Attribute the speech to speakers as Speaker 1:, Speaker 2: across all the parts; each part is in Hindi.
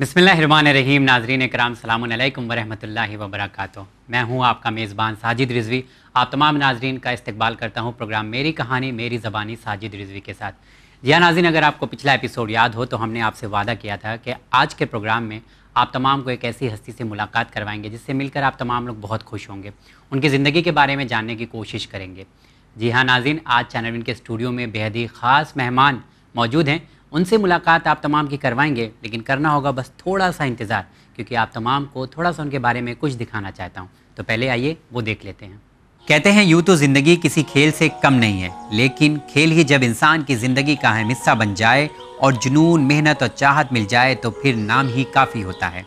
Speaker 1: बिसमीम नाजरीन कराम सलामकुम वरहमल वबरक मैं हूं आपका मेज़बान साजिद रिजवी आप तमाम नाजरीन का इस्तकबाल करता हूं प्रोग्राम मेरी कहानी मेरी ज़बानी साजिद रिजवी के साथ जिया नाजीन अगर आपको पिछला एपिसोड याद हो तो हमने आपसे वादा किया था कि आज के प्रोग्राम में आप तमाम को एक ऐसी हस्ती से मुलाकात करवाएंगे जिससे मिलकर आप तमाम लोग बहुत खुश होंगे उनकी ज़िंदगी के बारे में जानने की कोशिश करेंगे जी हाँ नाजिन आज चैनल के स्टूडियो में बेहद ही ख़ास मेहमान मौजूद हैं उनसे मुलाकात आप तमाम की करवाएंगे लेकिन करना होगा बस थोड़ा सा इंतज़ार क्योंकि आप तमाम को थोड़ा सा उनके बारे में कुछ दिखाना चाहता हूँ तो पहले आइए वो देख लेते हैं कहते हैं यूँ तो ज़िंदगी किसी खेल से कम नहीं है लेकिन खेल ही जब इंसान की ज़िंदगी का अहम हिस्सा बन जाए और जुनून मेहनत और चाहत मिल जाए तो फिर नाम ही काफ़ी होता है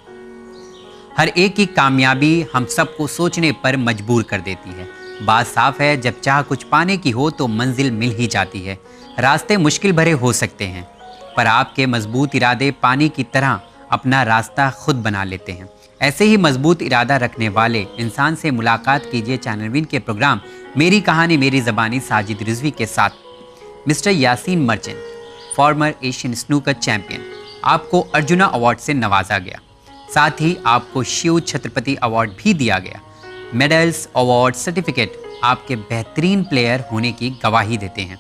Speaker 1: हर एक की कामयाबी हम सबको सोचने पर मजबूर कर देती है बात साफ है जब चाह कुछ पाने की हो तो मंजिल मिल ही जाती है रास्ते मुश्किल भरे हो सकते हैं पर आपके मजबूत इरादे पानी की तरह अपना रास्ता खुद बना लेते हैं ऐसे ही मजबूत इरादा रखने वाले इंसान से मुलाकात कीजिए चैनलवीन के प्रोग्राम मेरी कहानी मेरी जबानी साजिद रिजवी के साथ mister Yasin Merchant former Asian snooker champion आपको अर्जुना अवार्ड से नवाजा गया साथ ही आपको शिव छत्रपति अवार्ड भी दिया गया मेडल्स अवार्ड सर्टिफिकेट आपके बेहतरीन प्लेयर होने की गवाही देते हैं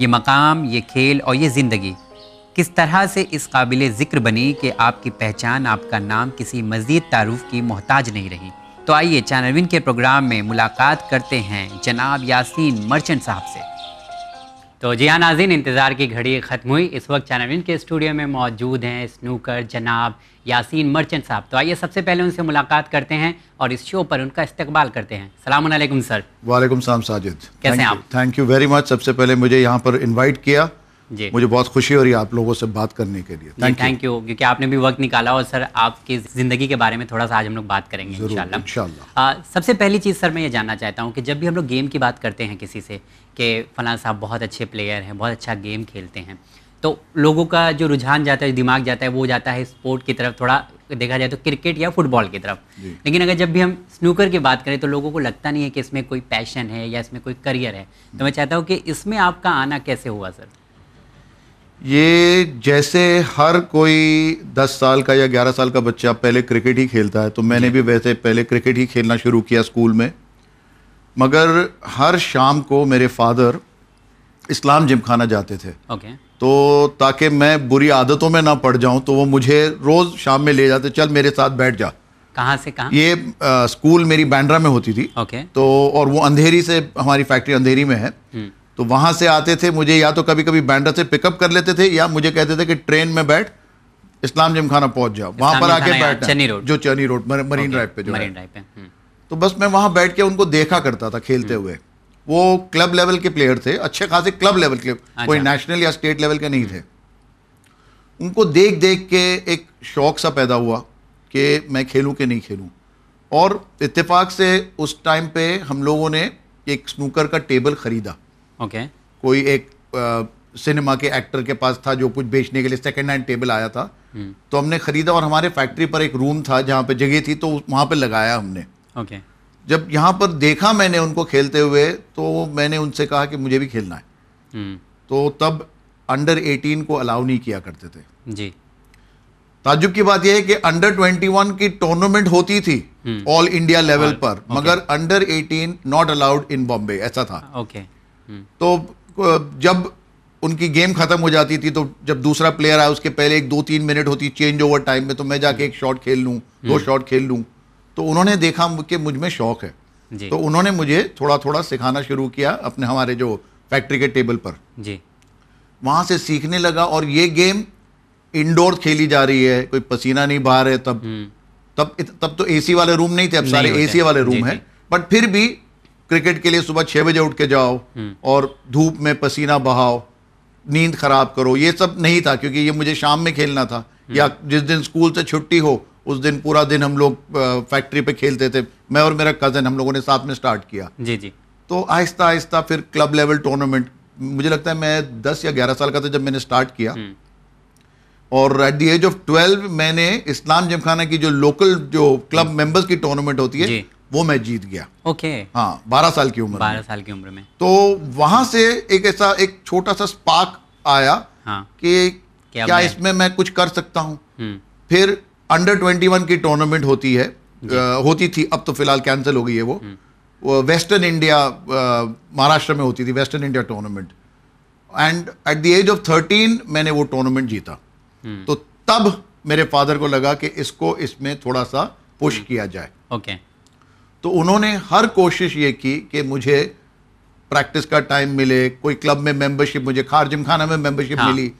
Speaker 1: ये मकाम ये खेल और ये ज़िंदगी किस तरह से इस काबिल ज़िक्र बनी कि आपकी पहचान आपका नाम किसी मज़ीद तारुफ की मोहताज नहीं रही तो आइए चैनलविन के प्रोग्राम में मुलाकात करते हैं जनाब यासीन मर्चेंट साहब से तो जिया हाँ, नाजिन इंतज़ार की घड़ी ख़त्म हुई इस वक्त चैनलविन के स्टूडियो में मौजूद हैं स्नूकर जनाब यासीन मर्चेंट साहब तो आइए सबसे पहले उनसे मुलाकात करते हैं और इस शो पर उनका इस्तकबाल करते हैं सलाम सर
Speaker 2: वालेकुम साजिद कैसे आप थैंक यू वेरी मच सबसे पहले मुझे यहाँ पर इन्वाइट किया जी मुझे बहुत खुशी हो रही है आप लोगों से बात करने के लिए थैंक
Speaker 1: यू क्योंकि आपने भी वक्त निकाला और सर आपकी ज़िंदगी के बारे में थोड़ा सा आज हम लोग बात करेंगे सबसे पहली चीज़ सर मैं ये जानना चाहता हूँ कि जब भी हम लोग गेम की बात करते हैं किसी से कि फ़लाँ साहब बहुत अच्छे प्लेयर हैं बहुत अच्छा गेम खेलते हैं तो लोगों का जो रुझान जाता है दिमाग जाता है वो जाता है स्पोर्ट की तरफ थोड़ा देखा जाए तो क्रिकेट या फुटबॉल की तरफ लेकिन अगर जब भी हम स्नूकर की बात करें तो लोगों को लगता नहीं है कि इसमें कोई पैशन है या इसमें कोई करियर है तो मैं चाहता हूँ कि इसमें आपका आना कैसे हुआ सर
Speaker 2: ये जैसे हर कोई दस साल का या ग्यारह साल का बच्चा पहले क्रिकेट ही खेलता है तो मैंने भी वैसे पहले क्रिकेट ही खेलना शुरू किया स्कूल में मगर हर शाम को मेरे फादर इस्लाम जिम खाना जाते थे ओके तो ताकि मैं बुरी आदतों में ना पड़ जाऊं तो वो मुझे रोज़ शाम में ले जाते चल मेरे साथ बैठ जा
Speaker 1: कहाँ से कहाँ ये
Speaker 2: आ, स्कूल मेरी बैंड्रा में होती थी ओके तो और वो अंधेरी से हमारी फैक्ट्री अंधेरी में है हम्म। तो वहाँ से आते थे मुझे या तो कभी कभी बैंड्रा से पिकअप कर लेते थे या मुझे कहते थे कि ट्रेन में बैठ इस्लाम जिमखाना पहुंच जाओ वहाँ पर आके
Speaker 3: बैठ जो
Speaker 2: चनी रोड मरीन ड्राइव पे जो मरीन ड्राइव पे तो बस मैं वहाँ बैठ के उनको देखा करता था खेलते हुए वो क्लब लेवल के प्लेयर थे अच्छे खासे क्लब लेवल के अच्छा। कोई नेशनल या स्टेट लेवल के नहीं थे उनको देख देख के एक शौक सा पैदा हुआ कि मैं खेलूं कि नहीं खेलूं और इत्तेफाक से उस टाइम पे हम लोगों ने एक स्नूकर का टेबल ख़रीदा ओके कोई एक सिनेमा के एक्टर के पास था जो कुछ बेचने के लिए सेकेंड हैंड टेबल आया था hmm. तो हमने खरीदा और हमारे फैक्ट्री पर एक रूम था जहाँ पे जगह थी तो वहाँ पे लगाया हमने ओके जब यहाँ पर देखा मैंने उनको खेलते हुए तो मैंने उनसे कहा कि मुझे भी खेलना है hmm. तो तब अंडर 18 को अलाउ नहीं किया करते थे जी ताजुब की बात यह है कि अंडर 21 की टूर्नामेंट होती थी ऑल इंडिया लेवल पर मगर under 18 not allowed in Bombay ऐसा था ओके okay. तो जब उनकी गेम खत्म हो जाती थी तो जब दूसरा प्लेयर आया उसके पहले एक दो तीन मिनट होती चेंज ओवर टाइम में तो मैं जाके एक शॉट खेल लूँ दो शॉट हम्म। खेल लूँ तो उन्होंने देखा कि मुझ में शौक है तो उन्होंने मुझे थोड़ा थोड़ा सिखाना शुरू किया अपने हमारे जो फैक्ट्री के टेबल पर जी वहाँ से सीखने लगा और ये गेम इंडोर खेली जा रही है कोई पसीना नहीं बाहर है तब हम्म। तब तब तो एसी वाले रूम नहीं थे अब सारे एसी वाले रूम है बट फिर भी क्रिकेट के लिए सुबह छः बजे उठ के जाओ हम्म। और धूप में पसीना बहाओ नींद खराब करो ये सब नहीं था क्योंकि ये मुझे शाम में खेलना था हम्म। या जिस दिन स्कूल से छुट्टी हो उस दिन पूरा दिन हम लोग फैक्ट्री पे खेलते थे मैं और मेरा कज़न हम लोगों ने साथ में स्टार्ट किया जी जी तो आहिस्ता आहिस्ता फिर क्लब लेवल टूर्नामेंट मुझे लगता है मैं दस या ग्यारह साल का था जब मैंने स्टार्ट किया हम्म। और at the age of twelve मैंने इस्लाम जमखाना की जो लोकल जो क्लब मेंबर्स की टूर्नामेंट होती है वो मैं जीत गया ओके okay. हाँ बारह साल की उम्र बारह साल की उम्र में तो वहां से एक ऐसा एक छोटा सा स्पार्क आया हाँ. कि क्या, क्या इसमें मैं कुछ कर सकता हूँ हम्म। फिर अंडर ट्वेंटी वन की टूर्नामेंट होती है आ, होती थी अब तो फिलहाल कैंसिल हो गई है वो, हम्म। वो वेस्टर्न इंडिया महाराष्ट्र में होती थी western India tournament and at the age of thirteen मैंने वो टूर्नामेंट जीता हम्म। तो तब मेरे फादर को लगा कि इसको इसमें थोड़ा सा पुश किया जाए ओके okay. तो उन्होंने हर कोशिश ये की कि मुझे प्रैक्टिस का टाइम मिले कोई क्लब में मेंबरशिप मुझे खारजिम खाना में मेंबरशिप हाँ, मिली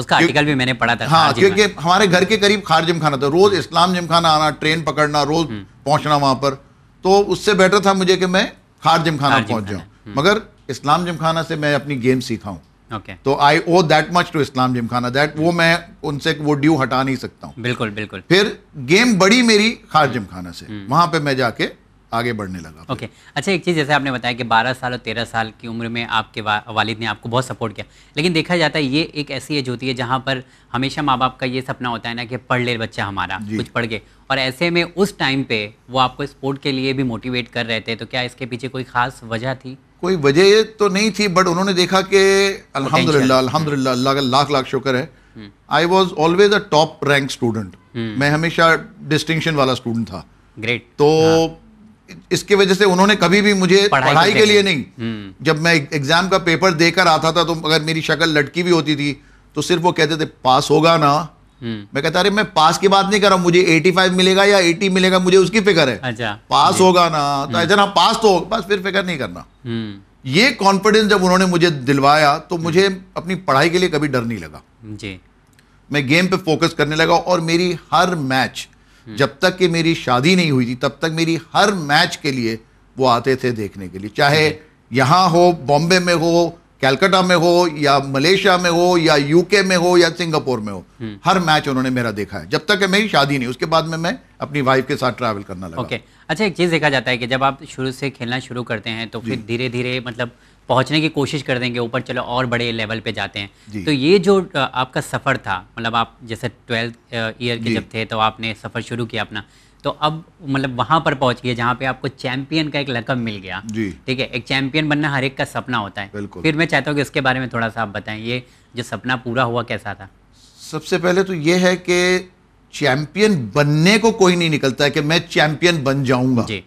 Speaker 1: उसका आर्टिकल भी मैंने पढ़ा था हाँ क्योंकि
Speaker 2: हमारे घर के करीब खारजिम खाना था रोज हम्म। इस्लाम जिम खाना आना ट्रेन पकड़ना रोज हम्म। पहुंचना वहां पर तो उससे बेटर था मुझे कि मैं खारजिम खाना पहुंच जाऊँ हम्म। मगर इस्लाम जिम खाना से मैं अपनी गेम सीखा हूँ Okay. तो I owe that much to Islam Gymkhana that वो मैं उनसे वो ड्यू हटा नहीं सकता
Speaker 3: हूँ
Speaker 1: बिल्कुल बिल्कुल फिर
Speaker 2: गेम बड़ी मेरी खार जिम खाना से वहां पे मैं जाके आगे बढ़ने लगा ओके
Speaker 1: okay. अच्छा एक चीज़ जैसे आपने बताया कि 12 साल और 13 साल की उम्र में आपके वा, वालिद ने आपको बहुत सपोर्ट किया लेकिन देखा जाता है ये एक ऐसी एज होती है जहाँ पर हमेशा माँ बाप का ये सपना होता है ना कि पढ़ ले बच्चा हमारा कुछ पढ़ के और ऐसे में उस टाइम पे वो आपको स्पोर्ट के लिए भी मोटिवेट कर रहे थे तो क्या इसके पीछे कोई खास वजह थी
Speaker 2: कोई वजह तो नहीं थी बट उन्होंने देखा कि अल्हम्दुलिल्लाह हम्म। अल्हम्दुलिल्लाह अल्लाह का लाख लाख शुक्र है I was always a top rank student मैं हमेशा डिस्टिंक्शन वाला स्टूडेंट था ग्रेट तो हाँ. इसके वजह से उन्होंने कभी भी मुझे पढ़ाई, तो पढ़ाई के लिए नहीं हम्म। जब मैं एग्जाम का पेपर देकर आता था तो अगर मेरी शक्ल लटकी भी होती थी तो सिर्फ वो कहते थे पास होगा ना हम्म। मैं कहता अरे मैं पास की बात नहीं कर रहा मुझे 85 मिलेगा या 80 मिलेगा मुझे उसकी फिक्र है अच्छा पास होगा ना हम्म। तो ऐसा ना पास तो बस फिर फिक्र नहीं करना ये कॉन्फिडेंस जब उन्होंने मुझे दिलवाया तो मुझे अपनी पढ़ाई के लिए कभी डर नहीं लगा जी मैं गेम पे फोकस करने लगा और मेरी हर मैच जब तक कि मेरी शादी नहीं हुई थी तब तक मेरी हर मैच के लिए वो आते थे देखने के लिए चाहे यहाँ हो बॉम्बे में हो कैलकाटा में हो या मलेशिया में हो या यूके में हो या सिंगापुर में हो हम्म। हर मैच उन्होंने मेरा देखा है जब तक मेरी शादी नहीं उसके बाद में मैं अपनी वाइफ के साथ ट्रैवल करना लगा ओके okay.
Speaker 1: अच्छा एक चीज़ देखा जाता है कि जब आप शुरू से खेलना शुरू करते हैं तो फिर धीरे धीरे मतलब पहुंचने की कोशिश कर देंगे ऊपर चलो और बड़े लेवल पे जाते हैं तो ये जो आपका सफ़र था मतलब आप जैसे ट्वेल्थ ईयर के जब थे तो आपने सफ़र शुरू किया अपना तो अब मतलब वहाँ पर पहुँच गए जहाँ पे आपको चैंपियन का एक लकब मिल गया ठीक है एक चैंपियन बनना हर एक का सपना होता है फिर मैं चाहता हूँ कि उसके बारे में थोड़ा सा आप बताएं ये जो सपना पूरा हुआ कैसा था
Speaker 2: सबसे पहले तो ये है कि चैंपियन बनने को कोई नहीं निकलता है कि मैं चैंपियन बन जाऊंगा जी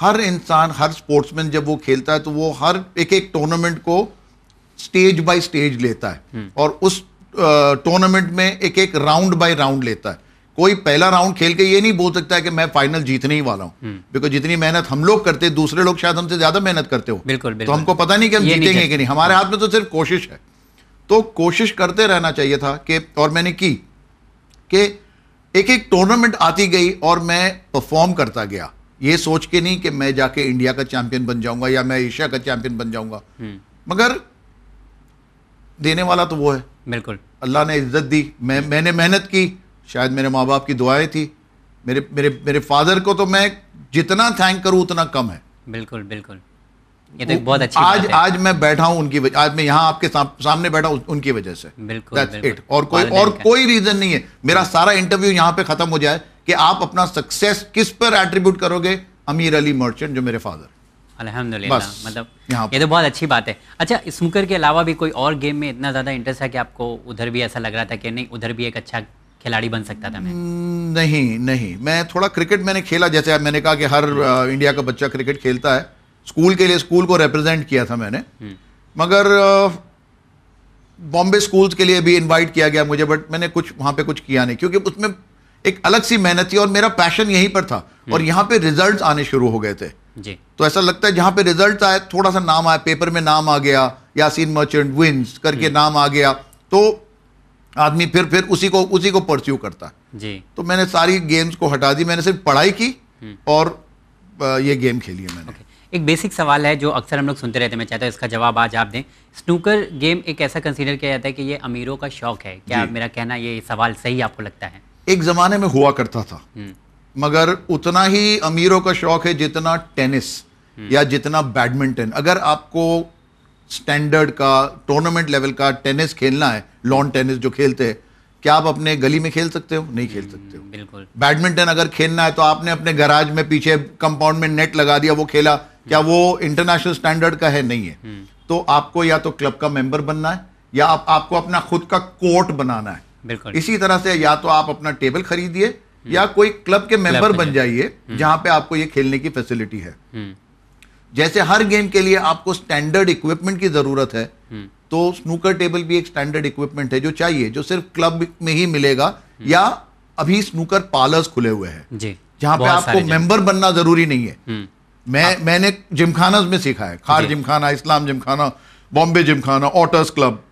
Speaker 2: हर इंसान हर स्पोर्ट्समैन जब वो खेलता है तो वो हर एक एक टूर्नामेंट को स्टेज बाय स्टेज लेता है हम्म। और उस टूर्नामेंट में एक एक राउंड बाय राउंड लेता है कोई पहला राउंड खेल के ये नहीं बोल सकता है कि मैं फाइनल जीतने ही वाला हूँ बिकॉज हम्म। जितनी मेहनत हम लोग करते दूसरे लोग शायद हमसे ज्यादा मेहनत करते हो
Speaker 3: बिल्कुल, तो बिल्कुल, तो हमको पता नहीं कि हम जीतेंगे कि नहीं हमारे हाथ
Speaker 2: में तो सिर्फ कोशिश है तो कोशिश करते रहना चाहिए था कि और मैंने की कि एक एक टूर्नामेंट आती गई और मैं परफॉर्म करता गया ये सोच के नहीं कि मैं जाके इंडिया का चैंपियन बन जाऊंगा या मैं एशिया का चैंपियन बन जाऊंगा हम्म। मगर देने वाला तो वो है बिल्कुल अल्लाह ने इज्जत दी मैं मैंने मेहनत की शायद मेरे माँ बाप की दुआएं थी मेरे मेरे मेरे फादर को तो मैं जितना थैंक करूँ उतना कम है
Speaker 1: बिल्कुल बिल्कुल ये तो बहुत अच्छी आज
Speaker 2: आज मैं बैठा हूँ उनकी आज मैं यहाँ आपके सामने बैठा हूँ उनकी वजह से बिल्कुल, बिल्कुल। और कोई और कोई रीजन नहीं है मेरा सारा इंटरव्यू यहाँ पे खत्म हो जाए कि आप अपना सक्सेस किस पर एट्रीब्यूट करोगे अमीर अली मर्चेंट जो मेरे फादर
Speaker 1: अल्हम्दुलिल्लाह मतलब ये तो बहुत अच्छी बात है अच्छा स्नूकर के अलावा भी कोई और गेम में इतना ज़्यादा इंटरेस्ट है कि आपको उधर भी ऐसा लग रहा था कि नहीं उधर भी एक अच्छा खिलाड़ी बन सकता था
Speaker 2: मैं हम्म, नहीं नहीं मैं थोड़ा क्रिकेट मैंने खेला जैसे मैंने कहा कि हर इंडिया हम्म। का बच्चा क्रिकेट खेलता है स्कूल के लिए स्कूल को रिप्रेजेंट किया था मैंने हम्म। मगर बॉम्बे स्कूल्स के लिए भी इन्वाइट किया गया मुझे बट मैंने कुछ वहाँ पे कुछ किया नहीं क्योंकि उसमें एक अलग सी मेहनत थी और मेरा पैशन यहीं पर था हम्म। और यहाँ पे रिजल्ट्स आने शुरू हो गए थे जी तो ऐसा लगता है जहां पे रिजल्ट आए थोड़ा सा नाम आया पेपर में नाम आ गया यासीन मर्चेंट विंस करके हम्म। नाम आ गया तो आदमी फिर फिर उसी को उसी को परस्यू करता जी तो मैंने सारी गेम्स को हटा दी मैंने सिर्फ पढ़ाई की हम्म। और ये गेम खेली है मैंने okay.
Speaker 1: एक बेसिक सवाल है जो अक्सर हम लोग सुनते रहते हैं मैं चाहता हूँ इसका जवाब आज आप दें स्नूकर गेम एक ऐसा कंसीडर किया जाता है कि ये अमीरों का शौक है क्या मेरा कहना ये सवाल सही आपको लगता है
Speaker 2: एक ज़माने में हुआ करता था
Speaker 1: हम्म। मगर
Speaker 2: उतना ही अमीरों का शौक है जितना टेनिस हम्म। या जितना बैडमिंटन अगर आपको स्टैंडर्ड का टूर्नामेंट लेवल का टेनिस खेलना है लॉन टेनिस जो खेलते हैं क्या आप अपने गली में खेल सकते हो नहीं खेल हम्म, सकते हो बिल्कुल बैडमिंटन अगर खेलना है तो आपने अपने गराज में पीछे कंपाउंड में नेट लगा दिया वो खेला क्या वो इंटरनेशनल स्टैंडर्ड का है नहीं है तो आपको या तो क्लब का मेंबर बनना है या आप, आपको अपना खुद का कोर्ट बनाना है इसी तरह से या तो आप अपना टेबल खरीदिए हम्म। या कोई क्लब के मेंबर बन जाइए हम्म। जहां पे आपको ये खेलने की फैसिलिटी है हम्म। जैसे हर गेम के लिए आपको स्टैंडर्ड इक्विपमेंट की जरूरत है तो स्नूकर टेबल भी एक स्टैंडर्ड इक्विपमेंट है जो चाहिए जो सिर्फ क्लब में ही मिलेगा या अभी स्नूकर पार्लर्स खुले हुए हैं जहां पे आपको मेंबर बनना जरूरी नहीं है मैं मैंने जिमखाना में सीखा है खार जिमखाना इस्लाम जिमखाना बॉम्बे जिमखाना ऑटर्स क्लब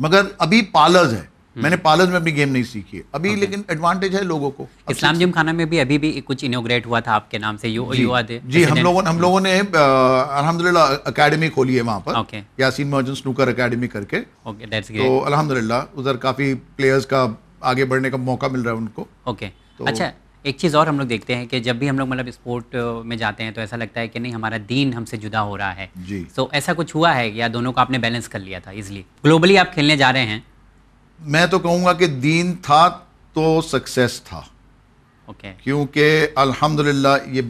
Speaker 2: मगर अभी पार्लर्स है हम्म। मैंने पार्लर में भी गेम नहीं सीखी है
Speaker 1: अभी okay. लेकिन एडवांटेज है लोगों को इस्लाम जिम खाना में भी अभी भी कुछ इनोग्रेट हुआ था आपके नाम से यू जी, यू जी हम लोगों
Speaker 2: हम लोगों ने अलहमदुल्ला अकेडमी खोली है वहाँ पर okay. Yasin Mohjan snooker academy करके
Speaker 1: okay, तो
Speaker 2: अलहमदुल्ला उधर काफ़ी प्लेयर्स का आगे बढ़ने का मौका मिल रहा है उनको
Speaker 1: ओके तो- अच्छा एक चीज़ और हम लोग देखते हैं कि जब भी हम लोग मतलब स्पोर्ट में जाते हैं तो ऐसा लगता है कि नहीं हमारा दीन हमसे जुदा हो रहा है जी सो so, ऐसा कुछ हुआ है या दोनों को आपने बैलेंस कर लिया था इजली ग्लोबली आप खेलने जा रहे हैं
Speaker 2: मैं तो कहूँगा कि दीन था तो सक्सेस था okay. क्योंकि अल्हम्दुलिल्लाह ये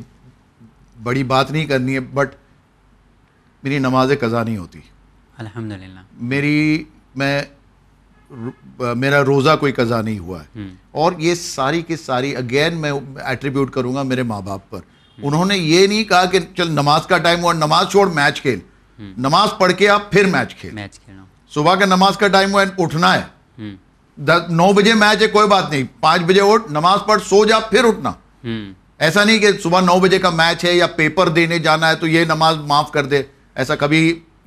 Speaker 2: बड़ी बात नहीं करनी है बट मेरी नमाज कज़ा नहीं होती
Speaker 1: अल्हम्दुलिल्लाह
Speaker 2: मेरी मैं मेरा रोज़ा कोई कज़ा नहीं हुआ है हम्म। और ये सारी की सारी अगेन मैं एट्रीब्यूट करूँगा मेरे माँ बाप पर उन्होंने ये नहीं कहा कि चल नमाज का टाइम हुआ नमाज छोड़ मैच खेल हम्म। नमाज पढ़ के आप फिर मैच खेल मैच खेलो सुबह का नमाज का टाइम हुआ उठना है हम्म। दस नौ बजे मैच है कोई बात नहीं पांच बजे उठ नमाज पढ़ सो जा फिर उठना हम्म। ऐसा नहीं कि सुबह नौ बजे का मैच है या पेपर देने जाना है तो ये नमाज माफ कर दे ऐसा कभी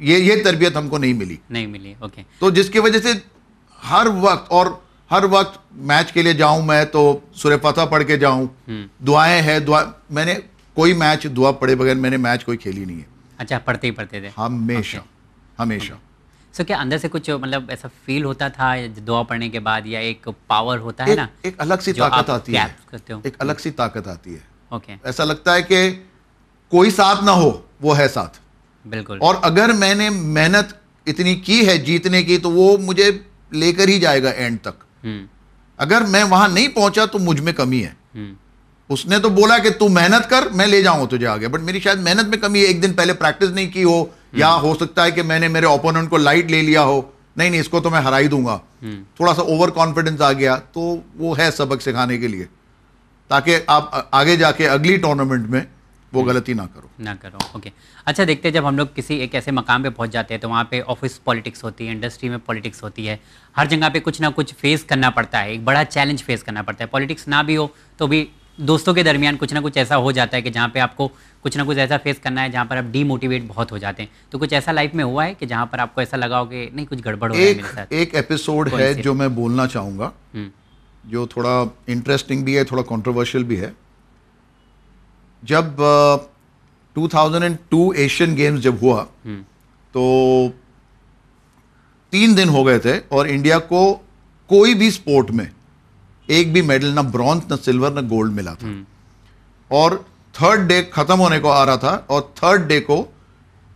Speaker 2: ये ये तरबियत हमको नहीं मिली
Speaker 3: नहीं मिली ओके
Speaker 2: तो जिसकी वजह से हर वक्त और हर वक्त मैच के लिए जाऊं मैं तो सुरे फतह पढ़ के जाऊं हम्म। दुआएं है दुआ मैंने कोई मैच दुआ पढ़े बगैर मैंने मैच कोई खेली नहीं है
Speaker 1: अच्छा पढ़ते ही पढ़ते
Speaker 2: थे हमेशा हमेशा
Speaker 1: सो क्या अंदर से कुछ मतलब ऐसा फील होता था दुआ पढ़ने के बाद या एक पावर होता है ना एक अलग सी ताकत आती है
Speaker 2: एक अलग सी ताकत आती है ओके ऐसा लगता है कि कोई साथ ना हो वो है साथ
Speaker 1: बिल्कुल
Speaker 4: और
Speaker 2: अगर मैंने मेहनत इतनी की है जीतने की तो वो मुझे लेकर ही जाएगा एंड तक हम्म। अगर मैं वहां नहीं पहुंचा तो मुझ में कमी है हम्म। उसने तो बोला कि तू मेहनत कर मैं ले जाऊंगा तुझे आगे बट मेरी शायद मेहनत में कमी है एक दिन पहले प्रैक्टिस नहीं की हो या हो सकता है कि मैंने मेरे ओपोनेंट को लाइट ले लिया हो नहीं नहीं इसको तो मैं हरा ही दूंगा हम्म। थोड़ा सा ओवर कॉन्फिडेंस आ गया तो वो है सबक सिखाने के लिए ताकि आप आगे जाके अगली टूर्नामेंट में वो हम्म। गलती ना करो
Speaker 1: ना करो ओके अच्छा देखते हैं जब हम लोग किसी एक ऐसे मकाम पे पहुंच जाते हैं तो वहाँ पे ऑफिस पॉलिटिक्स होती है इंडस्ट्री में पॉलिटिक्स होती है हर जगह पे कुछ ना कुछ फेस करना पड़ता है एक बड़ा चैलेंज फेस करना पड़ता है पॉलिटिक्स ना भी हो तो भी दोस्तों के दरमियान कुछ ना कुछ ऐसा हो जाता है कि जहाँ पे आपको कुछ ना कुछ ऐसा फेस करना है जहाँ पर आप डीमोटिवेट बहुत हो जाते हैं तो कुछ ऐसा लाइफ में हुआ है कि जहाँ पर आपको ऐसा लगा हो कि नहीं कुछ गड़बड़ हो रहा है मेरे साथ एक एपिसोड है जो
Speaker 2: मैं बोलना चाहूँगा हम्म। जो थोड़ा इंटरेस्टिंग भी है थोड़ा कॉन्ट्रोवर्शियल भी है जब एंड टू एशियन गेम्स जब हुआ हम्म। तो तीन दिन हो गए थे और इंडिया को कोई भी स्पोर्ट में एक भी मेडल ना ब्रॉन्ज ना सिल्वर ना गोल्ड मिला था हम्म। और थर्ड डे ख़त्म होने को आ रहा था और थर्ड डे को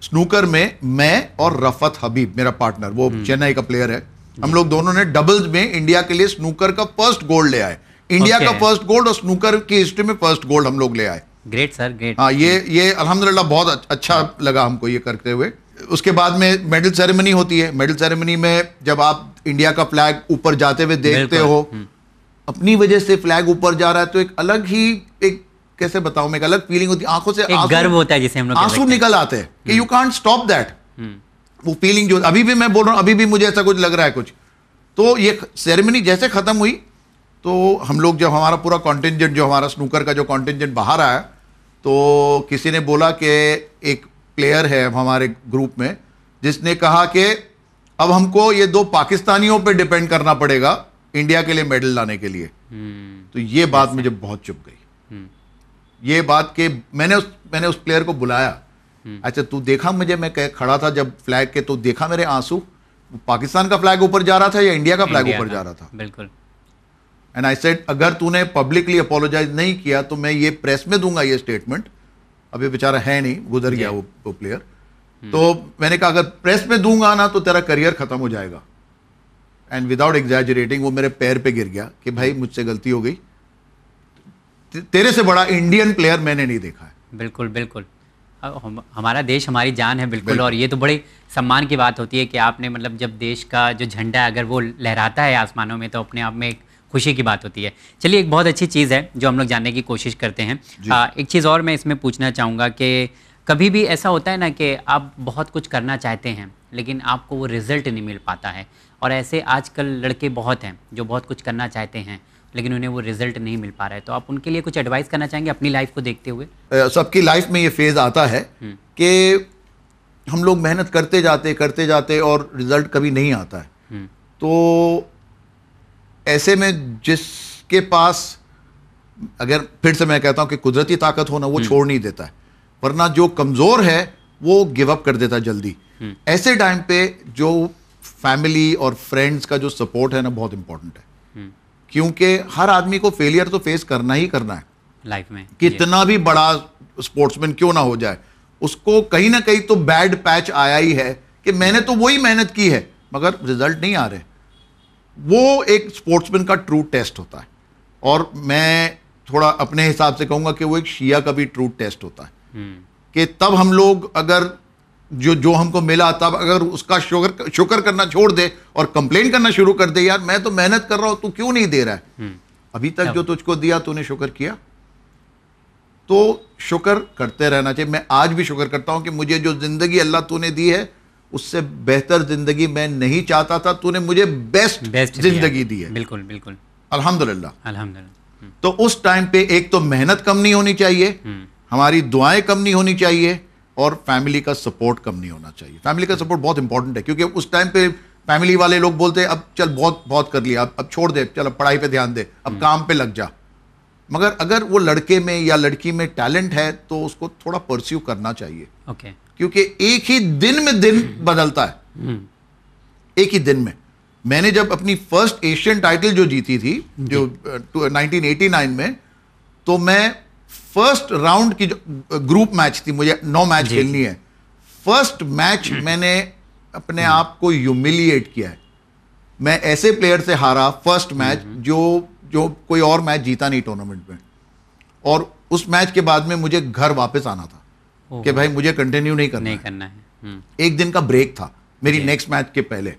Speaker 2: स्नूकर में मैं और रफत हबीब मेरा पार्टनर वो हम्म। चेन्नई का प्लेयर है हम लोग दोनों ने डबल्स में इंडिया के लिए स्नूकर का फर्स्ट गोल्ड ले आए इंडिया okay. का फर्स्ट गोल्ड और स्नूकर की हिस्ट्री में फर्स्ट गोल्ड हम लोग ले आए
Speaker 1: ग्रेट सर ग्रेट
Speaker 2: हाँ ये ये अलहमदुल्ला बहुत अच्छा लगा हमको ये करते हुए उसके बाद में मेडल सेरेमनी होती है मेडल सेरेमनी में जब आप इंडिया का फ्लैग ऊपर जाते हुए देखते हो हम्म। अपनी वजह से फ्लैग ऊपर जा रहा है तो एक अलग ही एक कैसे बताऊं एक अलग फीलिंग होती आंखों से गर्व
Speaker 1: होता है जिसे हम लोग आंसू निकल आते हैं
Speaker 2: कि यू कांट स्टॉप दैट वो फीलिंग जो अभी भी मैं बोल रहा हूँ अभी भी मुझे ऐसा कुछ लग रहा है कुछ तो ये सेरेमनी जैसे ख़त्म हुई तो हम लोग जब हमारा पूरा कॉन्टेंजेंट जो हमारा स्नूकर का जो कॉन्टेंजेंट बाहर आया तो किसी ने बोला कि एक प्लेयर है हमारे ग्रुप में जिसने कहा कि अब हमको ये दो पाकिस्तानियों पे डिपेंड करना पड़ेगा इंडिया के लिए मेडल लाने के लिए हम्म। तो ये बात मुझे बहुत चुप गई हम्म। ये बात के मैंने उस मैंने उस प्लेयर को बुलाया हम्म। अच्छा तू देखा मुझे मैं खड़ा था जब फ्लैग के तो देखा मेरे आंसू पाकिस्तान का फ्लैग ऊपर जा रहा था या इंडिया का फ्लैग ऊपर जा
Speaker 3: रहा था बिल्कुल
Speaker 2: एंड आई सेड अगर तूने पब्लिकली अपोलोजाइज नहीं किया तो मैं ये प्रेस में दूंगा ये स्टेटमेंट अभी बेचारा है नहीं गुजर गया वो, वो प्लेयर हम्म। तो मैंने कहा अगर प्रेस में दूंगा ना तो तेरा करियर खत्म हो जाएगा एंड विदाउट एग्जैजरेटिंग वो मेरे पैर पे गिर गया कि भाई हम्म। मुझसे गलती हो गई तेरे से बड़ा इंडियन प्लेयर मैंने नहीं देखा है
Speaker 1: बिल्कुल बिल्कुल हम, हमारा देश हमारी जान है बिल्कुल, बिल्कुल और ये तो बड़े सम्मान की बात होती है कि आपने मतलब जब देश का जो झंडा है अगर वो लहराता है आसमानों में तो अपने आप में एक खुशी की बात होती है चलिए एक बहुत अच्छी चीज़ है जो हम लोग जानने की कोशिश करते हैं आ, एक चीज़ और मैं इसमें पूछना चाहूँगा कि कभी भी ऐसा होता है ना कि आप बहुत कुछ करना चाहते हैं लेकिन आपको वो रिजल्ट नहीं मिल पाता है और ऐसे आजकल लड़के बहुत हैं जो बहुत कुछ करना चाहते हैं लेकिन उन्हें वो रिजल्ट नहीं मिल पा रहा है तो आप उनके लिए कुछ एडवाइस करना चाहेंगे अपनी लाइफ को देखते हुए
Speaker 2: सबकी लाइफ में ये फेज़ आता है हम्म। कि हम लोग मेहनत करते जाते करते जाते और रिज़ल्ट कभी नहीं आता है हम्म। तो ऐसे में जिसके पास अगर फिर से मैं कहता हूँ कि कुदरती ताकत होना वो हम्म। छोड़ नहीं देता है वरना जो कमज़ोर है वो गिव अप कर देता है जल्दी ऐसे टाइम पे जो फैमिली और फ्रेंड्स का जो सपोर्ट है ना बहुत इंपॉर्टेंट है क्योंकि हर आदमी को फेलियर तो फेस करना ही करना है
Speaker 1: लाइफ में
Speaker 3: कितना
Speaker 2: भी बड़ा स्पोर्ट्समैन क्यों ना हो जाए उसको कहीं ना कहीं तो बैड पैच आया ही है कि मैंने तो वही मेहनत की है मगर रिजल्ट नहीं आ रहे वो एक स्पोर्ट्समैन का ट्रू टेस्ट होता है और मैं थोड़ा अपने हिसाब से कहूंगा कि वो एक शिया का भी ट्रू टेस्ट होता है हम्म। कि तब हम लोग अगर जो जो हमको मिला तब अगर उसका शुक्र शुक्र करना छोड़ दे और कंप्लेन करना शुरू कर दे यार मैं तो मेहनत कर रहा हूं तू क्यों नहीं दे रहा है हम्म। अभी तक जो तुझको दिया तूने शुक्र किया तो शुक्र करते रहना चाहिए मैं आज भी शुक्र करता हूं कि मुझे जो ज़िंदगी अल्लाह तूने दी है उससे बेहतर ज़िंदगी मैं नहीं चाहता था तूने मुझे बेस्ट बेस्ट ज़िंदगी
Speaker 3: दी है बिल्कुल बिल्कुल
Speaker 2: अलहमदुल्ला तो उस टाइम पे एक तो मेहनत कम नहीं होनी चाहिए हम्म। हमारी दुआएं कम नहीं होनी चाहिए और फैमिली का सपोर्ट कम नहीं होना चाहिए फैमिली का सपोर्ट बहुत इंपॉर्टेंट है क्योंकि उस टाइम पे फैमिली वाले लोग बोलते हैं अब चल बहुत बहुत कर लिया अब अब छोड़ दे चल अब पढ़ाई पे ध्यान दे अब हम्म। काम पे लग जा मगर अगर वो लड़के में या लड़की में टैलेंट है तो उसको थोड़ा परस्यू करना चाहिए okay. क्योंकि एक ही दिन में दिन बदलता है हम्म। एक ही दिन में मैंने जब अपनी फर्स्ट एशियन टाइटल जो जीती थी जो नाइनटीन में तो मैं फर्स्ट राउंड की जो ग्रुप मैच थी मुझे नौ मैच खेलनी है फर्स्ट मैच मैंने अपने आप को ह्यूमिलिएट किया है मैं ऐसे प्लेयर से हारा फर्स्ट मैच हम्म, हम्म। जो जो कोई और मैच जीता नहीं टूर्नामेंट में और उस मैच के बाद में मुझे घर वापस आना
Speaker 4: था कि भाई
Speaker 2: मुझे कंटिन्यू नहीं करना नहीं करना है हम्म। एक दिन का ब्रेक था मेरी नेक्स्ट मैच के पहले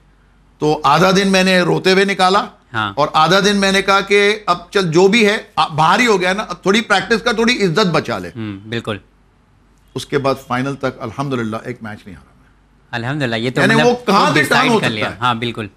Speaker 2: तो आधा दिन मैंने रोते हुए निकाला हाँ। और आधा दिन मैंने कहा कि अब चल जो भी है बाहर ही हो गया ना अब थोड़ी प्रैक्टिस का थोड़ी इज्जत बचा ले हम्म, बिल्कुल उसके बाद फाइनल तक अल्हम्दुलिल्लाह एक मैच नहीं हारा
Speaker 1: मैं अल्हम्दुलिल्लाह ये तो मतलब वो कहां भी टर्न हो सकता है हाँ बिल्कुल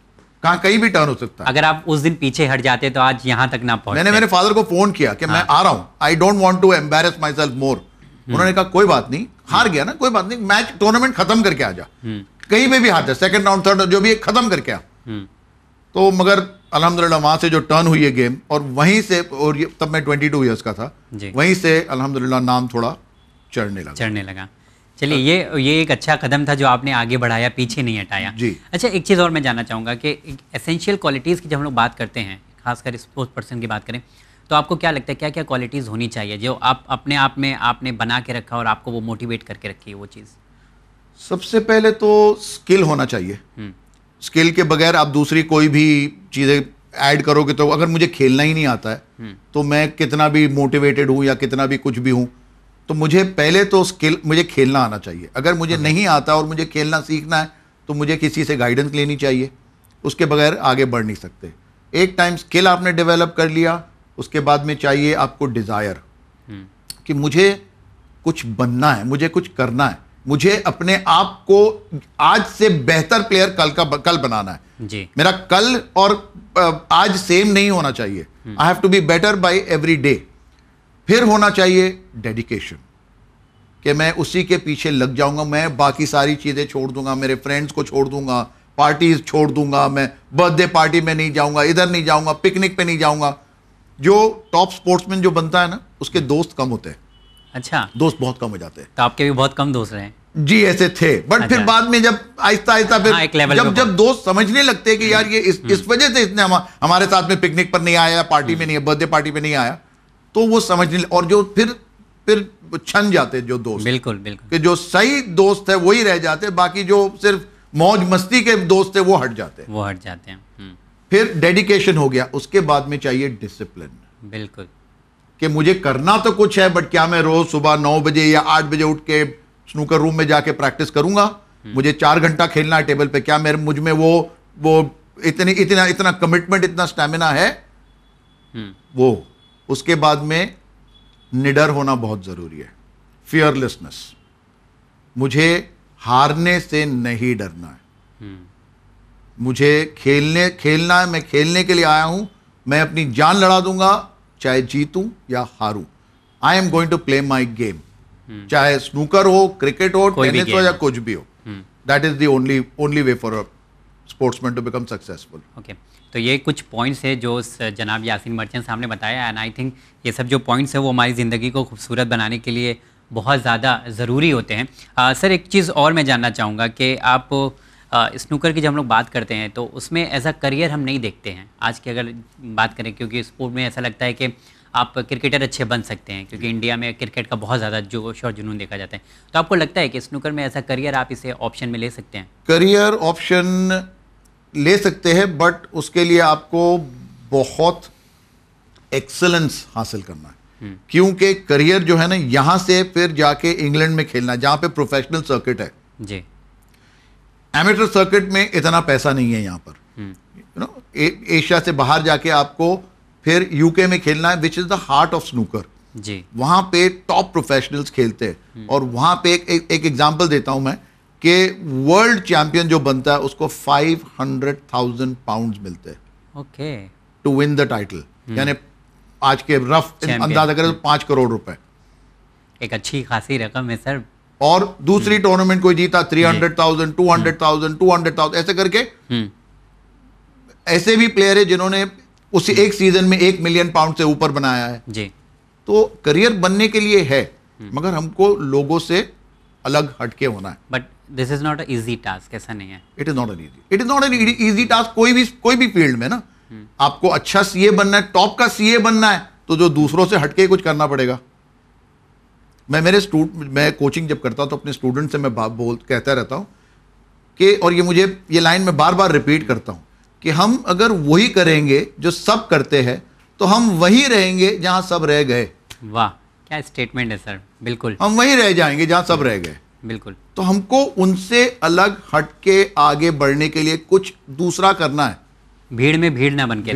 Speaker 1: कहाँ कहीं भी टर्न हो सकता है अगर आप उस दिन पीछे हट जाते तो आज यहां तक ना पहुंचे मैंने मेरे
Speaker 2: फादर को फोन किया
Speaker 1: कि मैं हाँ। आ रहा हूँ
Speaker 2: I don't want to embarrass myself more उन्होंने कहा कोई बात नहीं हार गया ना कोई बात नहीं मैच टूर्नामेंट खत्म करके आ जा हम्म। कहीं पे भी हाथ है सेकंड राउंड थर्ड जो भी खत्म करके आ हम्म। तो मगर अलहमदिल्ला वहाँ से जो टर्न हुई है गेम और वहीं से और ये तब मैं ट्वेंटी टू ईयर्स का था वहीं से
Speaker 1: अलहमदिल्ला नाम थोड़ा चढ़ने लगा चढ़ने लगा चलिए ये ये एक अच्छा कदम था जो आपने आगे बढ़ाया पीछे नहीं हटाया जी अच्छा एक चीज़ और मैं जानना चाहूँगा कि एसेंशियल क्वालिटीज़ की जब हम लोग बात करते हैं खासकर स्पोर्ट्स पर्सन की बात करें तो आपको क्या लगता है क्या क्या क्वालिटीज़ होनी चाहिए जो आप अपने आप में आपने बना के रखा और आपको वो मोटिवेट करके रखी है वो चीज़ सबसे
Speaker 2: पहले तो स्किल होना चाहिए हम्म। स्किल के बगैर आप दूसरी कोई भी चीज़ें ऐड करोगे तो अगर मुझे खेलना ही नहीं आता है हम्म। तो मैं कितना भी मोटिवेटेड हूँ या कितना भी कुछ भी हूँ तो मुझे पहले तो स्किल मुझे खेलना आना चाहिए अगर मुझे हम्म। नहीं आता और मुझे खेलना सीखना है तो मुझे किसी से गाइडेंस लेनी चाहिए उसके बगैर आगे बढ़ नहीं सकते एक टाइम स्किल आपने डेवलप कर लिया उसके बाद में चाहिए आपको डिज़ायर कि मुझे कुछ बनना है मुझे कुछ करना है मुझे अपने आप को आज से बेहतर प्लेयर कल का कल बनाना है जी मेरा कल और आज सेम नहीं होना चाहिए I have to be better by every day फिर होना चाहिए डेडिकेशन कि मैं उसी के पीछे लग जाऊंगा मैं बाकी सारी चीज़ें छोड़ दूंगा मेरे फ्रेंड्स को छोड़ दूंगा पार्टी छोड़ दूंगा मैं बर्थडे पार्टी में नहीं जाऊंगा इधर नहीं जाऊंगा पिकनिक पे नहीं जाऊंगा जो टॉप स्पोर्ट्समैन जो बनता है ना उसके दोस्त कम होते हैं अच्छा दोस्त बहुत कम हो जाते हैं
Speaker 1: तो आपके भी बहुत कम दोस्त रहे हैं जी ऐसे थे
Speaker 2: बट फिर अच्छा। बाद में जब आहिस्ता आहिस्ता फिर हाँ, जब जब, दोस्त समझने लगते कि यार ये इस हम्म। इस वजह से इसने हम, हमारे साथ में पिकनिक पर नहीं आया पार्टी में हम्म। नहीं बर्थडे पार्टी में नहीं आया तो वो समझने और जो फिर फिर छन जाते जो दोस्त
Speaker 1: बिल्कुल बिल्कुल
Speaker 2: कि जो सही दोस्त है वही रह जाते बाकी जो सिर्फ मौज मस्ती के दोस्त है वो हट जाते
Speaker 1: हैं वो हट जाते हैं हम्म।
Speaker 2: फिर डेडिकेशन हो गया उसके बाद में चाहिए डिसिप्लिन बिल्कुल कि मुझे करना तो कुछ है बट क्या मैं रोज सुबह नौ बजे या आठ बजे उठ के स्नूकर रूम में जाके प्रैक्टिस करूंगा हम्म। मुझे चार घंटा खेलना है टेबल पे क्या मेरे मुझ में वो वो इतनी इतना इतना कमिटमेंट इतना स्टेमिना है हम्म। वो उसके बाद में निडर होना बहुत ज़रूरी है फियरलेसनेस मुझे हारने से नहीं डरना है
Speaker 4: हम्म।
Speaker 2: मुझे खेलने खेलना है मैं खेलने के लिए आया हूं मैं अपनी जान लड़ा दूंगा चाहे जीतूं या हारूं I am going to play my game हम्म। चाहे स्नूकर हो क्रिकेट हो टेनिस हो या कुछ भी हो that is the only only way for sportsman to become successful
Speaker 1: okay तो ये कुछ पॉइंट्स है जो जनाब यासिन मर्चेंट साहब ने बताया एंड आई थिंक ये सब जो पॉइंट्स है वो हमारी ज़िंदगी को खूबसूरत बनाने के लिए बहुत ज़्यादा ज़रूरी होते हैं आ, सर एक चीज़ और मैं जानना चाहूँगा कि आप स्नूकर की जब हम लोग बात करते हैं तो उसमें एज अ करियर हम नहीं देखते हैं आज की अगर बात करें क्योंकि स्पोर्ट में ऐसा लगता है कि आप क्रिकेटर अच्छे बन सकते हैं क्योंकि इंडिया में क्रिकेट का बहुत ज़्यादा जोश और जुनून देखा जाता है तो आपको लगता है कि स्नूकर में ऐसा करियर आप इसे ऑप्शन में ले सकते हैं
Speaker 2: करियर ऑप्शन ले सकते हैं बट उसके लिए आपको बहुत एक्सलेंस हासिल करना है हम्म। क्योंकि करियर जो है ना यहाँ से फिर जाके इंग्लैंड में खेलना जहाँ पे प्रोफेशनल सर्किट है जी एमेटर सर्किट में इतना पैसा नहीं है यहाँ पर यू नो एशिया से बाहर जाके आपको फिर यूके में खेलना है which is the heart of snooker जी वहां पे टॉप प्रोफेशनल्स खेलते हैं हम्म। और वहां पे एक एक एग्जांपल देता हूं मैं कि वर्ल्ड चैंपियन जो बनता है उसको 500,000 पाउंड्स मिलते हैं okay to win the title यानी आज के रफ अंदाजा करें तो पांच करोड़ रुपए एक अच्छी खासी रकम है सर और दूसरी टूर्नामेंट हम्म। कोई जीता three hundred thousand two hundred thousand two hundred thousand ऐसे करके हम्म। ऐसे भी प्लेयर है जिन्होंने उसे एक सीजन में एक मिलियन पाउंड से ऊपर बनाया है जी तो करियर बनने के लिए है हम्म। मगर हमको लोगों से अलग हटके होना है but
Speaker 1: this is not easy task ऐसा नहीं है
Speaker 2: it is not an easy it is not an easy task कोई भी कोई भी फील्ड में ना हम्म। आपको अच्छा सीए बनना है टॉप का सीए बनना है तो जो दूसरों से हटके कुछ करना पड़ेगा मैं मेरे स्टूडेंट मैं कोचिंग जब करता हूँ तो अपने स्टूडेंट से मैं बोल कहता रहता हूँ कि और ये मुझे ये लाइन मैं बार बार रिपीट करता हूँ कि हम अगर वही करेंगे जो सब करते हैं तो हम वही रहेंगे जहां सब रह गए वाह क्या
Speaker 1: स्टेटमेंट है सर बिल्कुल हम
Speaker 2: वही रह जाएंगे
Speaker 1: जहां सब रह गए बिल्कुल
Speaker 2: तो हमको उनसे अलग हटके आगे बढ़ने के लिए कुछ दूसरा करना है भीड़ में भीड़ ना बन के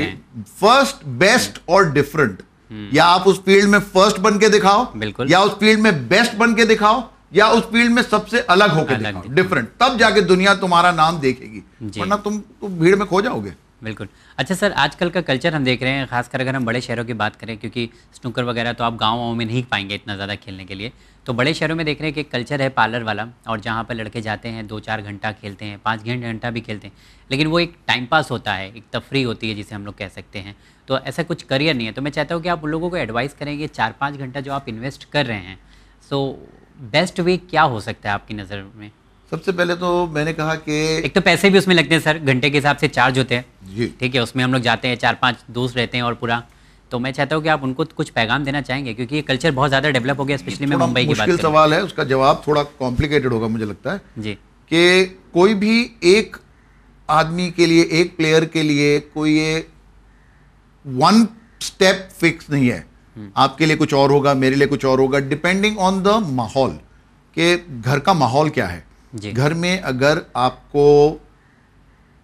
Speaker 2: फर्स्ट हम्म। बेस्ट और डिफरेंट हम्म। या आप उस फील्ड में फर्स्ट बन के दिखाओ बिल्कुल या उस फील्ड में बेस्ट बन के दिखाओ या उस फील्ड में सबसे अलग होकर डिफरेंट तब जाके दुनिया तुम्हारा नाम देखेगी वरना तुम, तुम भीड़ में खो जाओगे
Speaker 1: बिल्कुल अच्छा सर आजकल का कल्चर हम देख रहे हैं खासकर अगर हम बड़े शहरों की बात करें क्योंकि स्नूकर वगैरह तो आप गाँव वाँव में नहीं पाएंगे इतना ज़्यादा खेलने के लिए तो बड़े शहरों में देख रहे हैं कि एक कल्चर है पार्लर वाला और जहाँ पर लड़के जाते हैं दो चार घंटा खेलते हैं पाँच घंटे घंटा भी खेलते हैं लेकिन वो एक टाइम पास होता है एक तफरी होती है जिसे हम लोग कह सकते हैं तो ऐसा कुछ करियर नहीं है तो मैं चाहता हूँ कि आप उन लोगों को एडवाइस करें कि चार पाँच घंटा जो आप इन्वेस्ट कर रहे हैं सो बेस्ट वे क्या हो सकता है आपकी नज़र में सबसे पहले तो मैंने कहा कि एक तो पैसे भी उसमें लगते हैं सर घंटे के हिसाब से चार्ज होते हैं जी ठीक है उसमें हम लोग जाते हैं चार पाँच दोस्त रहते हैं और पूरा तो मैं चाहता हूँ कि आप उनको कुछ पैगाम देना चाहेंगे क्योंकि ये कल्चर बहुत ज़्यादा डेवलप हो गया स्पेशली मैं मुंबई की बात सवाल है
Speaker 2: उसका जवाब थोड़ा कॉम्प्लिकेटेड होगा मुझे लगता है जी कि कोई भी एक आदमी के लिए एक प्लेयर के लिए कोई ये वन स्टेप फिक्स नहीं है हम्म। आपके लिए कुछ और होगा मेरे लिए कुछ और होगा डिपेंडिंग ऑन द माहौल के घर का माहौल क्या है घर में अगर आपको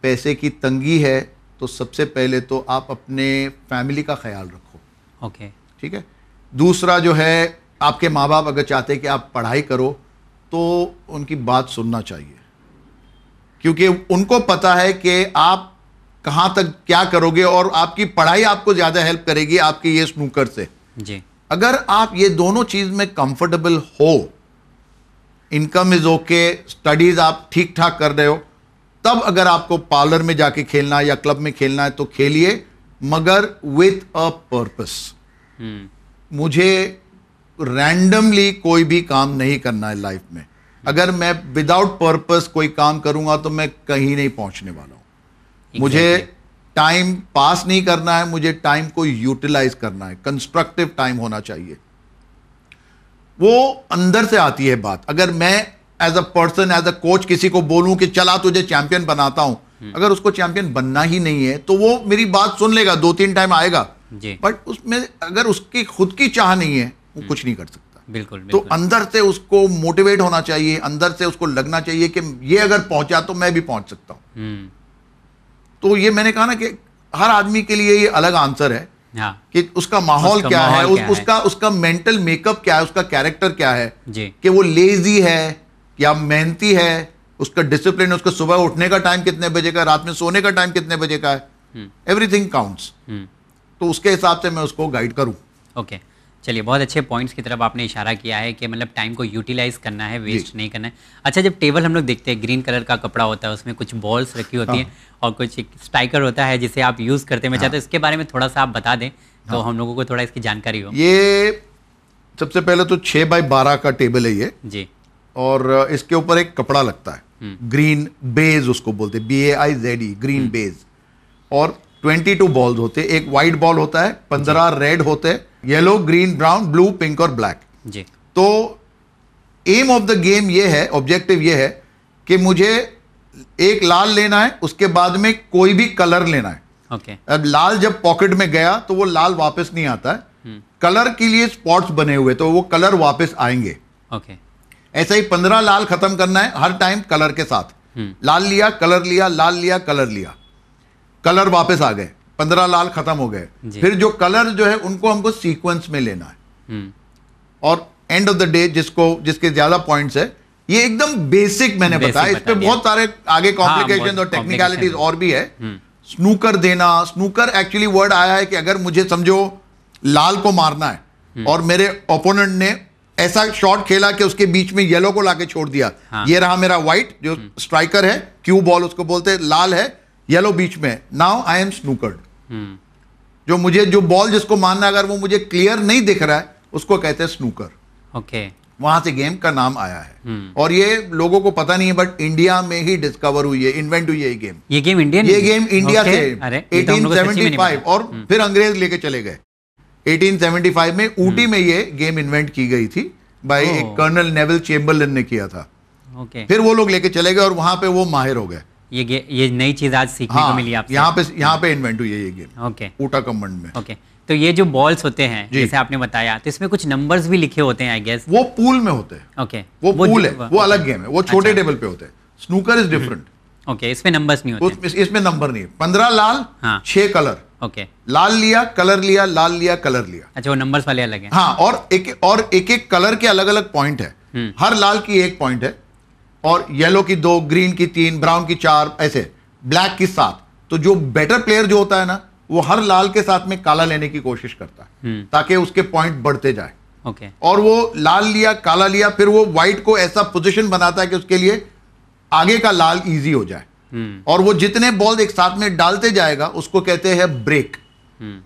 Speaker 2: पैसे की तंगी है तो सबसे पहले तो आप अपने फैमिली का ख्याल रखो ओके okay. ठीक है दूसरा जो है आपके माँ बाप अगर चाहते कि आप पढ़ाई करो तो उनकी बात सुनना चाहिए क्योंकि उनको पता है कि आप कहाँ तक क्या करोगे और आपकी पढ़ाई आपको ज़्यादा हेल्प करेगी आपके ये स्नूकर से जी अगर आप ये दोनों चीज में कंफर्टेबल हो इनकम इज ओके स्टडीज आप ठीक ठाक कर रहे हो तब अगर आपको पार्लर में जाके खेलना है या क्लब में खेलना है तो खेलिए मगर विथ अ पर्पस मुझे रैंडमली कोई भी काम नहीं करना है लाइफ में हम्म। अगर मैं विदाउट पर्पस कोई काम करूंगा तो मैं कहीं नहीं पहुंचने वाला हूं exactly. मुझे टाइम पास नहीं करना है मुझे टाइम को यूटिलाइज करना है कंस्ट्रक्टिव टाइम होना चाहिए वो अंदर से आती है बात अगर मैं as a person as a coach किसी को बोलूं कि चला तुझे चैंपियन बनाता हूं हम्म। अगर उसको चैंपियन बनना ही नहीं है तो वो मेरी बात सुन लेगा दो तीन टाइम आएगा बट उसमें अगर उसकी खुद की चाह नहीं है वो हम्म। कुछ नहीं कर सकता बिल्कुल, तो बिल्कुल तो अंदर से उसको मोटिवेट होना चाहिए अंदर से उसको लगना चाहिए कि ये अगर पहुंचा तो मैं भी पहुंच सकता हूं हम्म। तो ये मैंने कहा ना कि हर आदमी के लिए ये अलग आंसर है हाँ। कि उसका माहौल क्या है उसका उसका मेंटल मेकअप क्या है उसका कैरेक्टर क्या है कि वो लेजी है या मेहनती है उसका डिसिप्लिन उसका सुबह उठने का टाइम कितने बजे का रात में सोने का टाइम कितने बजे का है एवरीथिंग हम्म।
Speaker 1: काउंट्स हम्म। तो उसके हिसाब से मैं उसको गाइड करूं ओके okay. चलिए बहुत अच्छे पॉइंट्स की तरफ आपने इशारा किया है कि मतलब टाइम को यूटिलाइज करना है वेस्ट नहीं करना है अच्छा जब टेबल हम लोग देखते हैं ग्रीन कलर का कपड़ा होता है उसमें कुछ बॉल्स रखी होती हाँ। हैं और कुछ स्ट्राइकर होता है जिसे आप यूज़ करते मैं हाँ। चाहता हूँ इसके बारे में थोड़ा सा आप बता दें तो हाँ। हम लोगों को थोड़ा इसकी जानकारी हो ये सबसे
Speaker 2: पहले तो छः बाई बारह का टेबल है ये जी और इसके ऊपर एक कपड़ा लगता है ग्रीन हम्म। बेज उसको बोलते हैं B A I Z E green baize और ट्वेंटी टू बॉल्स होते एक वाइट बॉल होता है पंद्रह रेड होते हैं yellow green brown blue pink और ब्लैक जी तो एम ऑफ द गेम ये है ऑब्जेक्टिव ये है कि मुझे एक लाल लेना है उसके बाद में कोई भी कलर लेना है ओके okay. अब लाल जब पॉकेट में गया तो वो लाल वापस नहीं आता है हम्म। कलर के लिए स्पॉट्स बने हुए तो वो कलर वापस आएंगे ओके okay. ऐसा ही पंद्रह लाल खत्म करना है हर टाइम कलर के साथ हम्म। लाल लिया कलर लिया लाल लिया कलर लिया कलर वापस आ गए पंद्रह लाल खत्म हो गए फिर जो कलर जो है उनको हमको सीक्वेंस में लेना है हम्म। और एंड ऑफ द डे जिसको जिसके ज्यादा पॉइंट्स है ये एकदम बेसिक मैंने बताया इस पर बहुत सारे आगे कॉम्प्लिकेशन हाँ, और टेक्निकलिटीज और भी है स्नूकर हम्म। देना स्नूकर एक्चुअली वर्ड आया है कि अगर मुझे समझो लाल को मारना है हम्म। और मेरे ओपोनेंट ने ऐसा शॉट खेला कि उसके बीच में येलो को लाके छोड़ दिया हाँ। ये रहा मेरा व्हाइट जो स्ट्राइकर है क्यू बॉल उसको बोलते लाल है येलो बीच में नाउ आई एम स्नूकर्ड हम्म। जो मुझे जो बॉल जिसको मानना अगर वो मुझे क्लियर नहीं दिख रहा है उसको कहते हैं स्नूकर ओके वहां से गेम का नाम आया है हम्म। और ये लोगों को पता नहीं है बट इंडिया में ही डिस्कवर हुई है इन्वेंट हुई है ये गेम ये गेम इंडियन ये गेम इंडिया से
Speaker 1: 1875 तो
Speaker 2: और हम्म। फिर अंग्रेज लेके चले गए 1875 में ऊटी में ये गेम इन्वेंट की गई थी बाय एक कर्नल नेवल चेम्बरलिन ने किया था फिर वो लोग लेके चले गए और वहां
Speaker 1: पे वो माहिर हो गए ये ये नई चीज आज सीखने हाँ, को मिली आपसे यहाँ पे यहाँ पे इन्वेंट हुई है ये गेम ओके ऊटा कमंड में ओके तो ये जो बॉल्स होते हैं जैसे आपने बताया तो इसमें कुछ नंबर्स भी लिखे होते हैं आई गेस वो पूल में होते हैं ओके वो, वो पूल है वो अलग गेम है वो छोटे टेबल अच्छा। पे होते हैं
Speaker 2: स्नूकर इज डिफरेंट
Speaker 1: ओके इसमें नंबर्स नहीं होते इसमें नंबर नहीं है
Speaker 2: पंद्रह लाल हाँ छह कलर ओके okay. लाल लिया कलर लिया लाल लिया कलर लिया अच्छा वो नंबर्स वाले अलग हैं हाँ और एक और एक एक कलर के अलग अलग पॉइंट है hmm. हर लाल की एक पॉइंट है और येलो की दो ग्रीन की तीन ब्राउन की चार ऐसे ब्लैक की सात तो जो बेटर प्लेयर जो होता है ना वो हर लाल के साथ में काला लेने की कोशिश करता है हम्म। ताकि उसके पॉइंट बढ़ते जाए ओके और वो लाल लिया काला लिया फिर वो व्हाइट को ऐसा पोजीशन बनाता है कि उसके लिए आगे का लाल इजी हो जाए हम्म। और वो जितने बॉल एक साथ में डालते जाएगा उसको कहते हैं ब्रेक हम्म।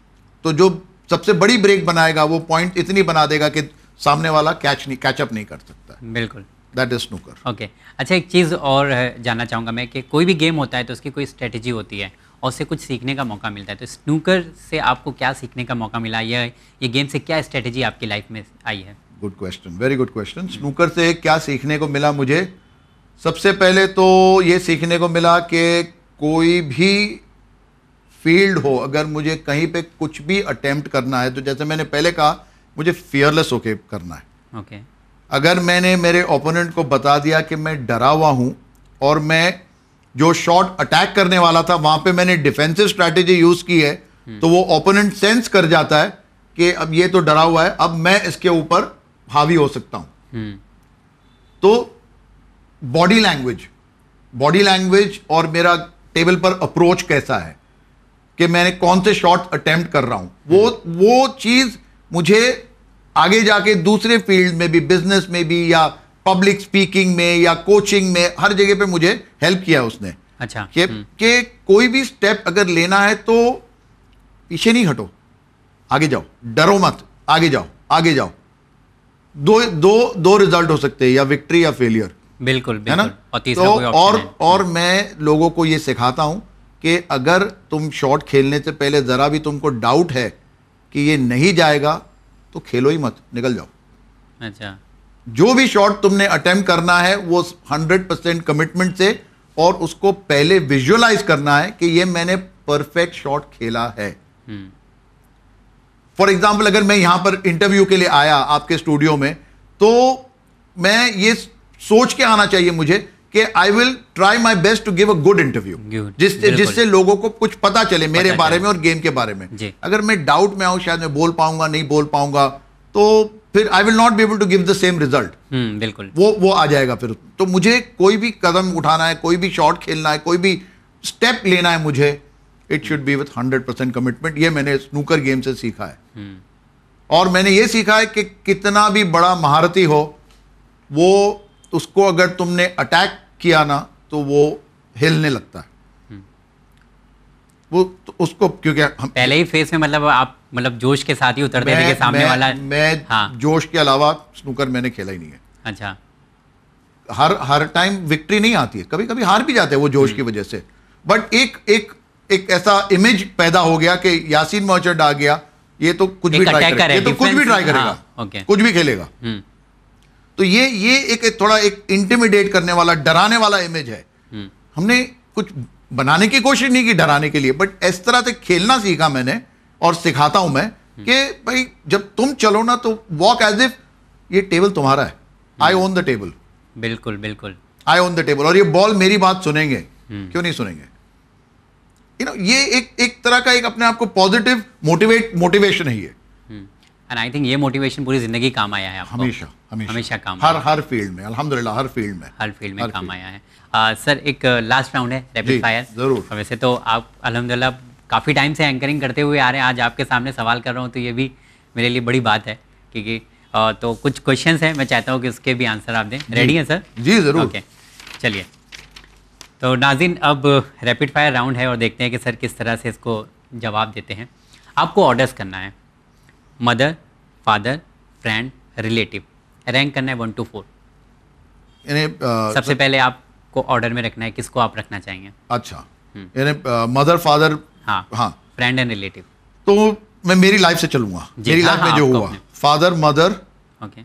Speaker 2: तो जो सबसे बड़ी ब्रेक बनाएगा वो पॉइंट इतनी बना देगा कि सामने
Speaker 1: वाला कैच नहीं कैचअप नहीं कर सकता बिल्कुल दैट इज स्नूकर ओके अच्छा एक चीज़ और जानना चाहूँगा मैं कि कोई भी गेम होता है तो उसकी कोई स्ट्रेटजी होती है और उससे कुछ सीखने का मौका मिलता है तो स्नूकर से आपको क्या सीखने का मौका मिला या ये गेम से क्या स्ट्रेटजी आपकी लाइफ में आई है
Speaker 2: good question very good question snooker से क्या सीखने को मिला मुझे सबसे पहले तो ये सीखने को मिला कि कोई भी फील्ड हो अगर मुझे कहीं पे कुछ भी अटेम्प्ट करना है तो जैसे मैंने पहले कहा मुझे फियरलेस होके करना है ओके okay. अगर मैंने मेरे ओपोनेंट को बता दिया कि मैं डरा हुआ हूं और मैं जो शॉट अटैक करने वाला था वहां पे मैंने डिफेंसिव स्ट्रैटेजी यूज़ की है हम्म। तो वो ओपोनेंट सेंस कर जाता है कि अब ये तो डरा हुआ है अब मैं इसके ऊपर हावी हो सकता हूं हम्म। तो बॉडी लैंग्वेज बॉडी लैंग्वेज और मेरा टेबल पर अप्रोच कैसा है कि मैंने कौन से शॉट अटेम्प्ट कर रहा हूं वो हम्म। वो चीज़ मुझे आगे जाके दूसरे फील्ड में भी बिजनेस में भी या पब्लिक स्पीकिंग में या कोचिंग में हर जगह पे मुझे हेल्प किया उसने अच्छा के, हम्म। के कोई भी स्टेप अगर लेना है तो पीछे नहीं हटो आगे जाओ डरो मत आगे जाओ आगे जाओ दो दो दो रिजल्ट हो सकते हैं या विक्ट्री या फेलियर
Speaker 1: बिल्कुल, बिल्कुल है ना और तो और
Speaker 2: और मैं लोगों को ये सिखाता हूं कि अगर तुम शॉट खेलने से पहले ज़रा भी तुमको डाउट है कि ये नहीं जाएगा तो खेलो ही मत निकल जाओ अच्छा जो भी शॉट तुमने अटेम्प्ट करना है वो हंड्रेड परसेंट कमिटमेंट से और उसको पहले विजुअलाइज करना है कि ये मैंने परफेक्ट शॉट खेला है फॉर एग्जाम्पल हम्म। अगर मैं यहां पर इंटरव्यू के लिए आया आपके स्टूडियो में तो मैं ये सोच के आना चाहिए मुझे कि I will try my best to give a good interview
Speaker 3: जिससे जिससे
Speaker 2: लोगों को कुछ पता चले मेरे पता बारे में और गेम के बारे में अगर मैं डाउट में आऊँ शायद मैं बोल पाऊंगा नहीं बोल पाऊंगा तो फिर I will not be able to give the same result बिल्कुल वो वो आ जाएगा फिर तो मुझे कोई भी कदम उठाना है कोई भी शॉट खेलना है कोई भी स्टेप लेना है मुझे it should be with hundred percent commitment ये मैंने स्नूकर गेम से सीखा है हम्म। और मैंने ये सीखा है कि कितना भी बड़ा महारथी हो वो उसको अगर तुमने अटैक किया ना तो
Speaker 1: वो हिलने लगता है हम्म। वो तो उसको क्योंकि हम पहले ही फेस में मतलब आप मतलब जोश के साथ ही उतर मैं, के सामने मैं, वाला मैं हाँ। जोश के अलावा स्नूकर मैंने खेला ही नहीं है अच्छा हर हर टाइम विक्ट्री नहीं आती है कभी कभी
Speaker 2: हार भी जाते हैं वो जोश हम्म। की वजह से बट एक एक एक ऐसा इमेज पैदा हो गया कि यासीन मर्चेंट आ गया ये तो कुछ भी ट्राई करेगा ये तो कुछ भी ट्राई करेगा हाँ, कुछ भी खेलेगा हम्म। तो ये ये एक, थोड़ा एक इंटिमिडेट करने वाला डराने वाला इमेज है हम्म। हमने कुछ बनाने की कोशिश नहीं की डराने के लिए बट इस तरह से खेलना सीखा मैंने और सिखाता हूं मैं हम्म। कि भाई जब तुम चलो ना तो वॉक एज इफ ये टेबल तुम्हारा है आई ओन द टेबल
Speaker 1: बिल्कुल बिल्कुल
Speaker 2: आई ओन द टेबल और ये बॉल मेरी बात सुनेंगे हम्म। क्यों नहीं सुनेंगे यू नो ये एक एक तरह का एक अपने आप को पॉजिटिव मोटिवेट मोटिवेशन है ये
Speaker 1: एंड आई थिंक ये मोटिवेशन पूरी जिंदगी काम आया है आपको हमेशा हमेशा, हमेशा काम हर हर फील्ड में अल्हम्दुलिल्लाह हर फील्ड में हर फील्ड में काम आया है आ, सर एक लास्ट राउंड है रैपिड फायर जरूर वैसे तो आप अलहमदिल्ला काफ़ी टाइम से एंकरिंग करते हुए आ रहे हैं आज आपके सामने सवाल कर रहा हूँ तो ये भी मेरे लिए बड़ी बात है क्योंकि तो कुछ क्वेश्चन हैं मैं चाहता हूँ कि उसके भी आंसर आप दें रेडी हैं सर जी ज़रूर ओके चलिए तो नाजिन अब रैपिड फायर राउंड है और देखते हैं कि सर किस तरह से इसको जवाब देते हैं आपको ऑर्डर्स करना है mother father friend relative rank करना है वन टू फोर सबसे पहले आपको ऑर्डर में रखना है किसको आप रखना चाहेंगे अच्छा हम्म। मदर फादर हाँ हाँ फ्रेंड एंड रिलेटिव
Speaker 2: तो मैं मेरी लाइफ से चलूंगा मेरी हाँ, लाइफ में हाँ, जो हुआ father mother okay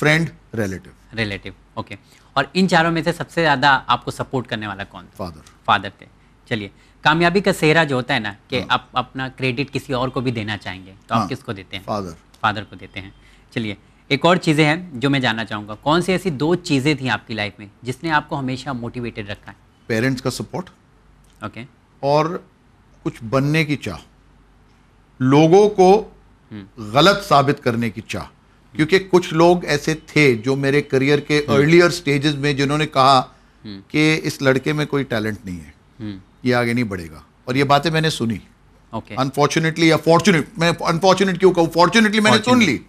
Speaker 2: friend relative
Speaker 1: relative okay और इन चारों में से सबसे ज़्यादा आपको सपोर्ट करने वाला कौन फादर फादर थे चलिए कामयाबी का सेहरा जो होता है ना कि हाँ। आप अपना क्रेडिट किसी और को भी देना चाहेंगे तो आप हाँ। किसको देते हैं फादर फादर को देते हैं चलिए एक और चीज़ें हैं जो मैं जानना चाहूँगा कौन सी ऐसी दो चीज़ें थी आपकी लाइफ में जिसने आपको हमेशा मोटिवेटेड रखा है
Speaker 2: पेरेंट्स का सपोर्ट
Speaker 1: ओके और कुछ बनने की चाह
Speaker 2: लोगों को हम्म। गलत साबित करने की चाह क्योंकि कुछ लोग ऐसे थे जो मेरे करियर के अर्लियर हम्म। स्टेजेस में जिन्होंने कहा हम्म। कि इस लड़के में कोई टैलेंट नहीं है ये आगे नहीं बढ़ेगा और ये बातें मैंने सुनी अनफॉर्चुनेटली या फॉर्चुनेट मैं अनफॉर्चुनेट क्यों कहूँ फॉर्चुनेटली मैंने सुन ली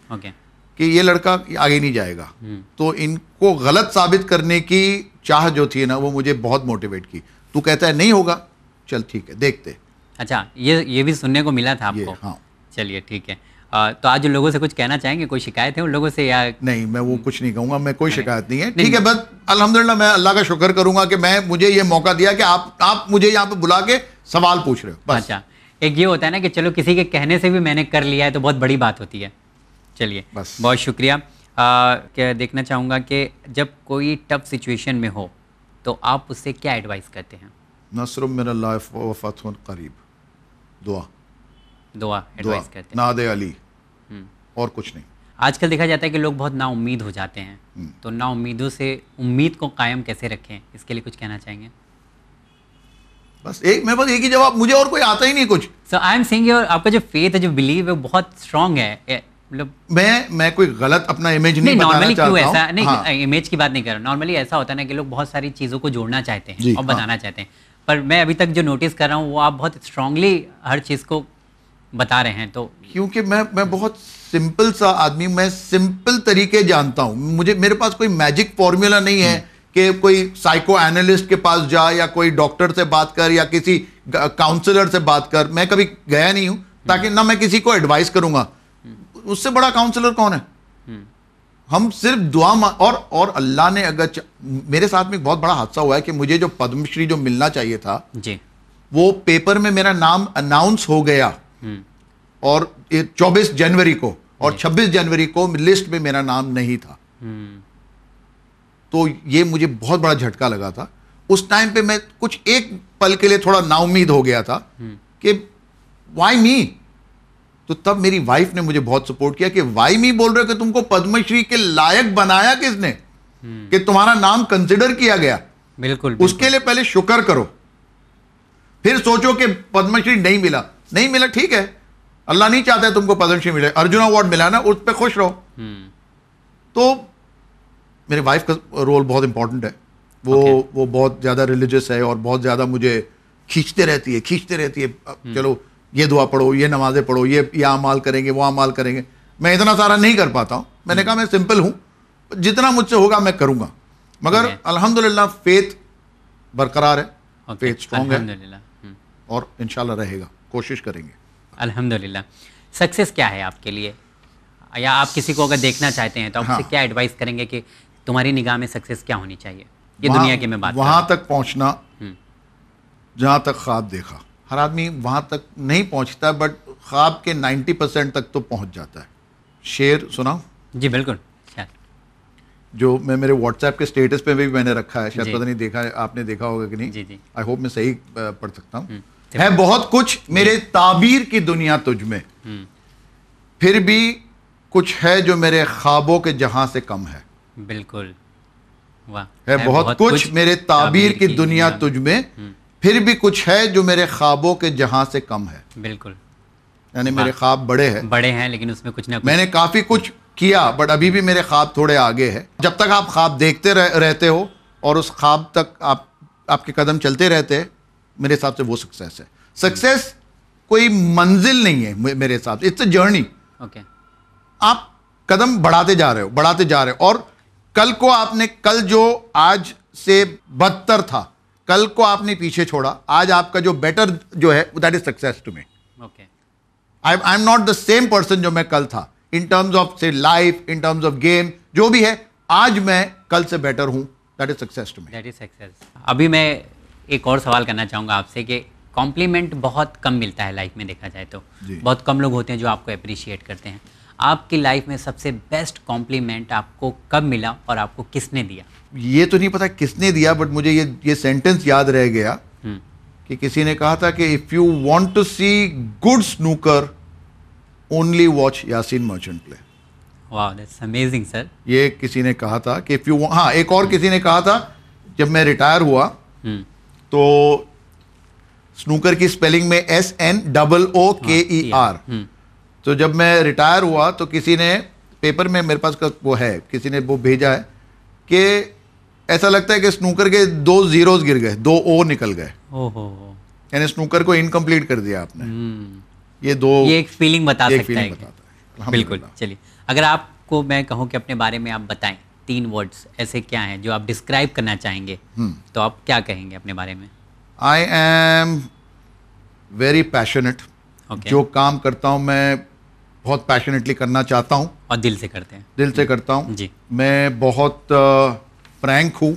Speaker 2: कि ये लड़का आगे नहीं जाएगा hmm. तो इनको गलत साबित करने की चाह जो थी ना वो मुझे बहुत
Speaker 1: मोटिवेट की तू कहता है नहीं होगा चल ठीक है देखते अच्छा ये ये भी सुनने को मिला था आपको हाँ चलिए ठीक है तो आज लोगों से कुछ कहना चाहेंगे कोई शिकायत है उन लोगों से या
Speaker 2: नहीं मैं वो कुछ नहीं कहूँगा मैं कोई शिकायत नहीं है ठीक है बस अलहमदिल्ला मैं अल्लाह का शुक्र करूंगा कि मैं मुझे ये मौका दिया कि आप आप मुझे यहाँ पे बुला के सवाल पूछ रहे हो
Speaker 1: अच्छा एक ये होता है ना कि चलो किसी के कहने से भी मैंने कर लिया है तो बहुत बड़ी बात होती है चलिए बस बहुत शुक्रिया क्या देखना चाहूँगा कि जब कोई टफ सिचुएशन में हो तो आप उससे क्या एडवाइस करते हैं
Speaker 2: नसर मेरा लाइफ करीब दुआ दुआ दुआ करते नाद अली हम्म। और कुछ नहीं
Speaker 1: आजकल देखा जाता है कि लोग बहुत नाउम्मीद हो जाते हैं हम्म। तो नाउम्मीदों से उम्मीद को कायम कैसे रखें इसके लिए कुछ कहना चाहेंगे बस एक मैं बस एक ही जवाब मुझे और कोई आता ही नहीं कुछ so I am saying your आपका जो फेथ है जो बिलीव है बहुत स्ट्रांग है मतलब मैं मैं कोई गलत अपना इमेज
Speaker 2: नहीं, नहीं नॉर्मली क्यों ऐसा नहीं हाँ।
Speaker 1: इमेज की बात नहीं कर रहा नॉर्मली ऐसा होता है ना कि लोग बहुत सारी चीज़ों को जोड़ना चाहते हैं और हाँ। बताना चाहते हैं पर मैं अभी तक जो नोटिस कर रहा हूँ वो आप बहुत स्ट्रांगली हर चीज़ को बता रहे हैं तो
Speaker 2: क्योंकि मैं मैं बहुत सिंपल सा आदमी मैं सिंपल तरीके जानता हूं मुझे मेरे पास कोई मैजिक फॉर्मूला नहीं है हम्म। कि कोई साइको एनालिस्ट के पास जा या कोई डॉक्टर से बात कर या किसी काउंसलर से बात कर मैं कभी गया नहीं हूं हम्म। ताकि ना मैं किसी को एडवाइस करूंगा हम्म। उससे बड़ा काउंसलर कौन है हम सिर्फ दुआ और और अल्लाह ने अगर मेरे साथ में एक बहुत बड़ा हादसा हुआ है कि मुझे जो पद्मश्री जो मिलना चाहिए था जी वो पेपर में मेरा नाम अनाउंस हो गया हम्म। और ये 24 जनवरी को और 26 जनवरी को लिस्ट में मेरा नाम नहीं था हम्म। तो ये मुझे बहुत बड़ा झटका लगा था उस टाइम पे मैं कुछ एक पल के लिए थोड़ा नाउमीद हो गया था हम्म। कि वाई मी तो तब मेरी वाइफ ने मुझे बहुत सपोर्ट किया कि वाई मी बोल रहे हो कि तुमको पद्मश्री के लायक बनाया किसने कि तुम्हारा नाम कंसिडर किया गया बिल्कुल, बिल्कुल उसके लिए पहले शुक्र करो फिर सोचो कि पद्मश्री नहीं मिला नहीं मिला ठीक है अल्लाह नहीं चाहता तुमको पद्मश्री मिले अर्जुन अवार्ड मिला ना उस पर खुश रहो हम्म। तो मेरे वाइफ का रोल बहुत इंपॉर्टेंट है वो okay. वो बहुत ज़्यादा रिलीजियस है और बहुत ज़्यादा मुझे खींचते रहती है खींचते रहती है हम्म। चलो ये दुआ पढ़ो ये नमाज़ें पढ़ो ये ये अमाल करेंगे वो अमाल करेंगे मैं इतना सारा नहीं कर पाता हूँ मैंने हम्म। कहा मैं सिंपल हूँ जितना मुझसे होगा मैं करूँगा मगर okay. अल्हम्दुलिल्लाह फेथ
Speaker 1: बरकरार है okay. फेथ स्ट्रांग है और इन रहेगा कोशिश करेंगे अल्हम्दुलिल्लाह सक्सेस क्या है आपके लिए या आप किसी को अगर देखना चाहते हैं तो आपसे हाँ। क्या एडवाइस करेंगे कि तुम्हारी निगाह में सक्सेस क्या होनी चाहिए ये दुनिया की मैं बात वहाँ तक पहुँचना हम्म।
Speaker 2: जहाँ तक ख्वाब देखा हर आदमी वहाँ तक नहीं पहुँचता बट ख्वाब के नाइन्टी परसेंट तक तो पहुँच जाता है शेर सुना जी बिल्कुल जो मैं मेरे व्हाट्सएप के स्टेटस पे भी मैंने रखा है शायद पता नहीं देखा आपने देखा होगा कि नहीं आई होप मैं सही पढ़ सकता हूँ हम्म। है हम्म। बहुत कुछ मेरे हम्म। ताबीर की दुनिया तुझ में हम्म। फिर भी कुछ है जो मेरे ख्वाबों के जहां से कम है
Speaker 1: बिल्कुल वाह है, है बहुत, बहुत कुछ, कुछ मेरे ताबीर, की, की दुनिया तुझ में
Speaker 2: फिर भी कुछ है जो मेरे ख्वाबों के जहां से कम है बिल्कुल यानी मेरे ख्वाब बड़े हैं बड़े हैं लेकिन उसमें कुछ ना कुछ मैंने काफी कुछ किया बट अभी भी मेरे ख्वाब थोड़े आगे है जब तक आप ख्वाब देखते रह, रहते हो और उस ख्वाब तक आप आपके कदम चलते रहते हैं मेरे हिसाब से वो सक्सेस है सक्सेस hmm. कोई मंजिल नहीं है मेरे हिसाब से इट्स अ जर्नी ओके आप कदम बढ़ाते जा रहे हो बढ़ाते जा रहे हो और कल को आपने कल जो आज से बदतर था कल को आपने पीछे छोड़ा आज आपका जो बेटर जो है that is success to me okay I I am not the same person जो मैं कल था इन टर्म्स ऑफ से life in terms of game जो भी है आज मैं कल से बेटर हूं that is success to me
Speaker 1: that is success अभी मैं एक और सवाल करना चाहूँगा आपसे कि कॉम्प्लीमेंट बहुत कम मिलता है लाइफ में देखा जाए तो बहुत कम लोग होते हैं जो आपको अप्रिशिएट करते हैं आपकी लाइफ में सबसे बेस्ट कॉम्प्लीमेंट आपको कब मिला और आपको किसने दिया
Speaker 2: ये तो नहीं पता किसने दिया बट मुझे ये ये सेंटेंस याद रह गया हम्म। कि किसी ने कहा था कि if you want to see good snooker only watch Yasin Merchant play
Speaker 1: that's amazing sir
Speaker 2: ये किसी ने कहा था कि इफ़ यू हाँ एक और किसी ने कहा था जब मैं रिटायर हुआ हम्म। तो स्नूकर की स्पेलिंग में एस एन डबल ओ के ई आर तो जब मैं रिटायर हुआ तो किसी ने पेपर में मेरे पास वो है किसी ने वो भेजा है कि ऐसा लगता है कि स्नूकर के दो जीरोस गिर गए दो ओ निकल गए यानी स्नूकर को इनकम्प्लीट कर दिया आपने हम्म। ये
Speaker 1: दो ये एक फीलिंग बता सकता है बिल्कुल चलिए अगर आपको मैं कहूँ कि अपने बारे में आप बताएं तीन वर्ड्स ऐसे क्या हैं जो आप डिस्क्राइब करना चाहेंगे hmm. तो आप क्या कहेंगे अपने बारे में
Speaker 2: आई एम वेरी पैशनेट जो काम करता हूँ मैं बहुत पैशनेटली करना चाहता हूँ
Speaker 1: और दिल से करते हैं दिल से
Speaker 2: करता हूँ जी मैं बहुत फ्रैंक हूँ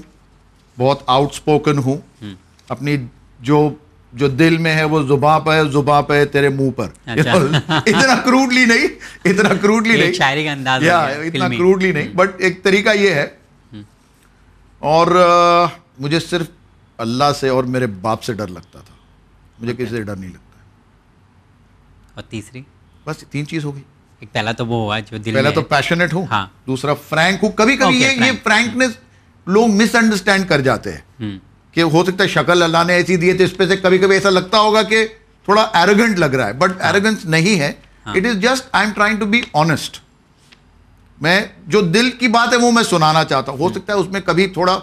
Speaker 2: बहुत आउटस्पोकन हूँ हम्म। अपनी जो जो दिल में है वो जुबा पे जुबा पे तेरे मुंह पर अच्छा। इतना क्रूडली नहीं इतना क्रूडली नहीं शायरी का अंदाज या इतना क्रूडली नहीं बट एक तरीका ये है हम्म। और आ, मुझे सिर्फ अल्लाह से और मेरे बाप से डर लगता था मुझे किसी से डर नहीं लगता
Speaker 1: और तीसरी बस तीन चीज होगी एक पहला तो वो हुआ जो दिल पहला तो पैशनेट हूँ
Speaker 2: हाँ। दूसरा फ्रैंक हूँ कभी कभी ये ये फ्रैंकनेस लोग मिसअंडरस्टैंड कर जाते हैं हम्म। कि हो सकता है शक्ल अल्लाह ने ऐसी दी है तो इस पे से कभी कभी ऐसा लगता होगा कि थोड़ा एरोगेंट लग रहा है बट एरोगेंस हाँ। नहीं है it is just I am trying to be honest मैं जो दिल की बात है वो मैं सुनाना चाहता हूँ हो हम्म। सकता है उसमें कभी थोड़ा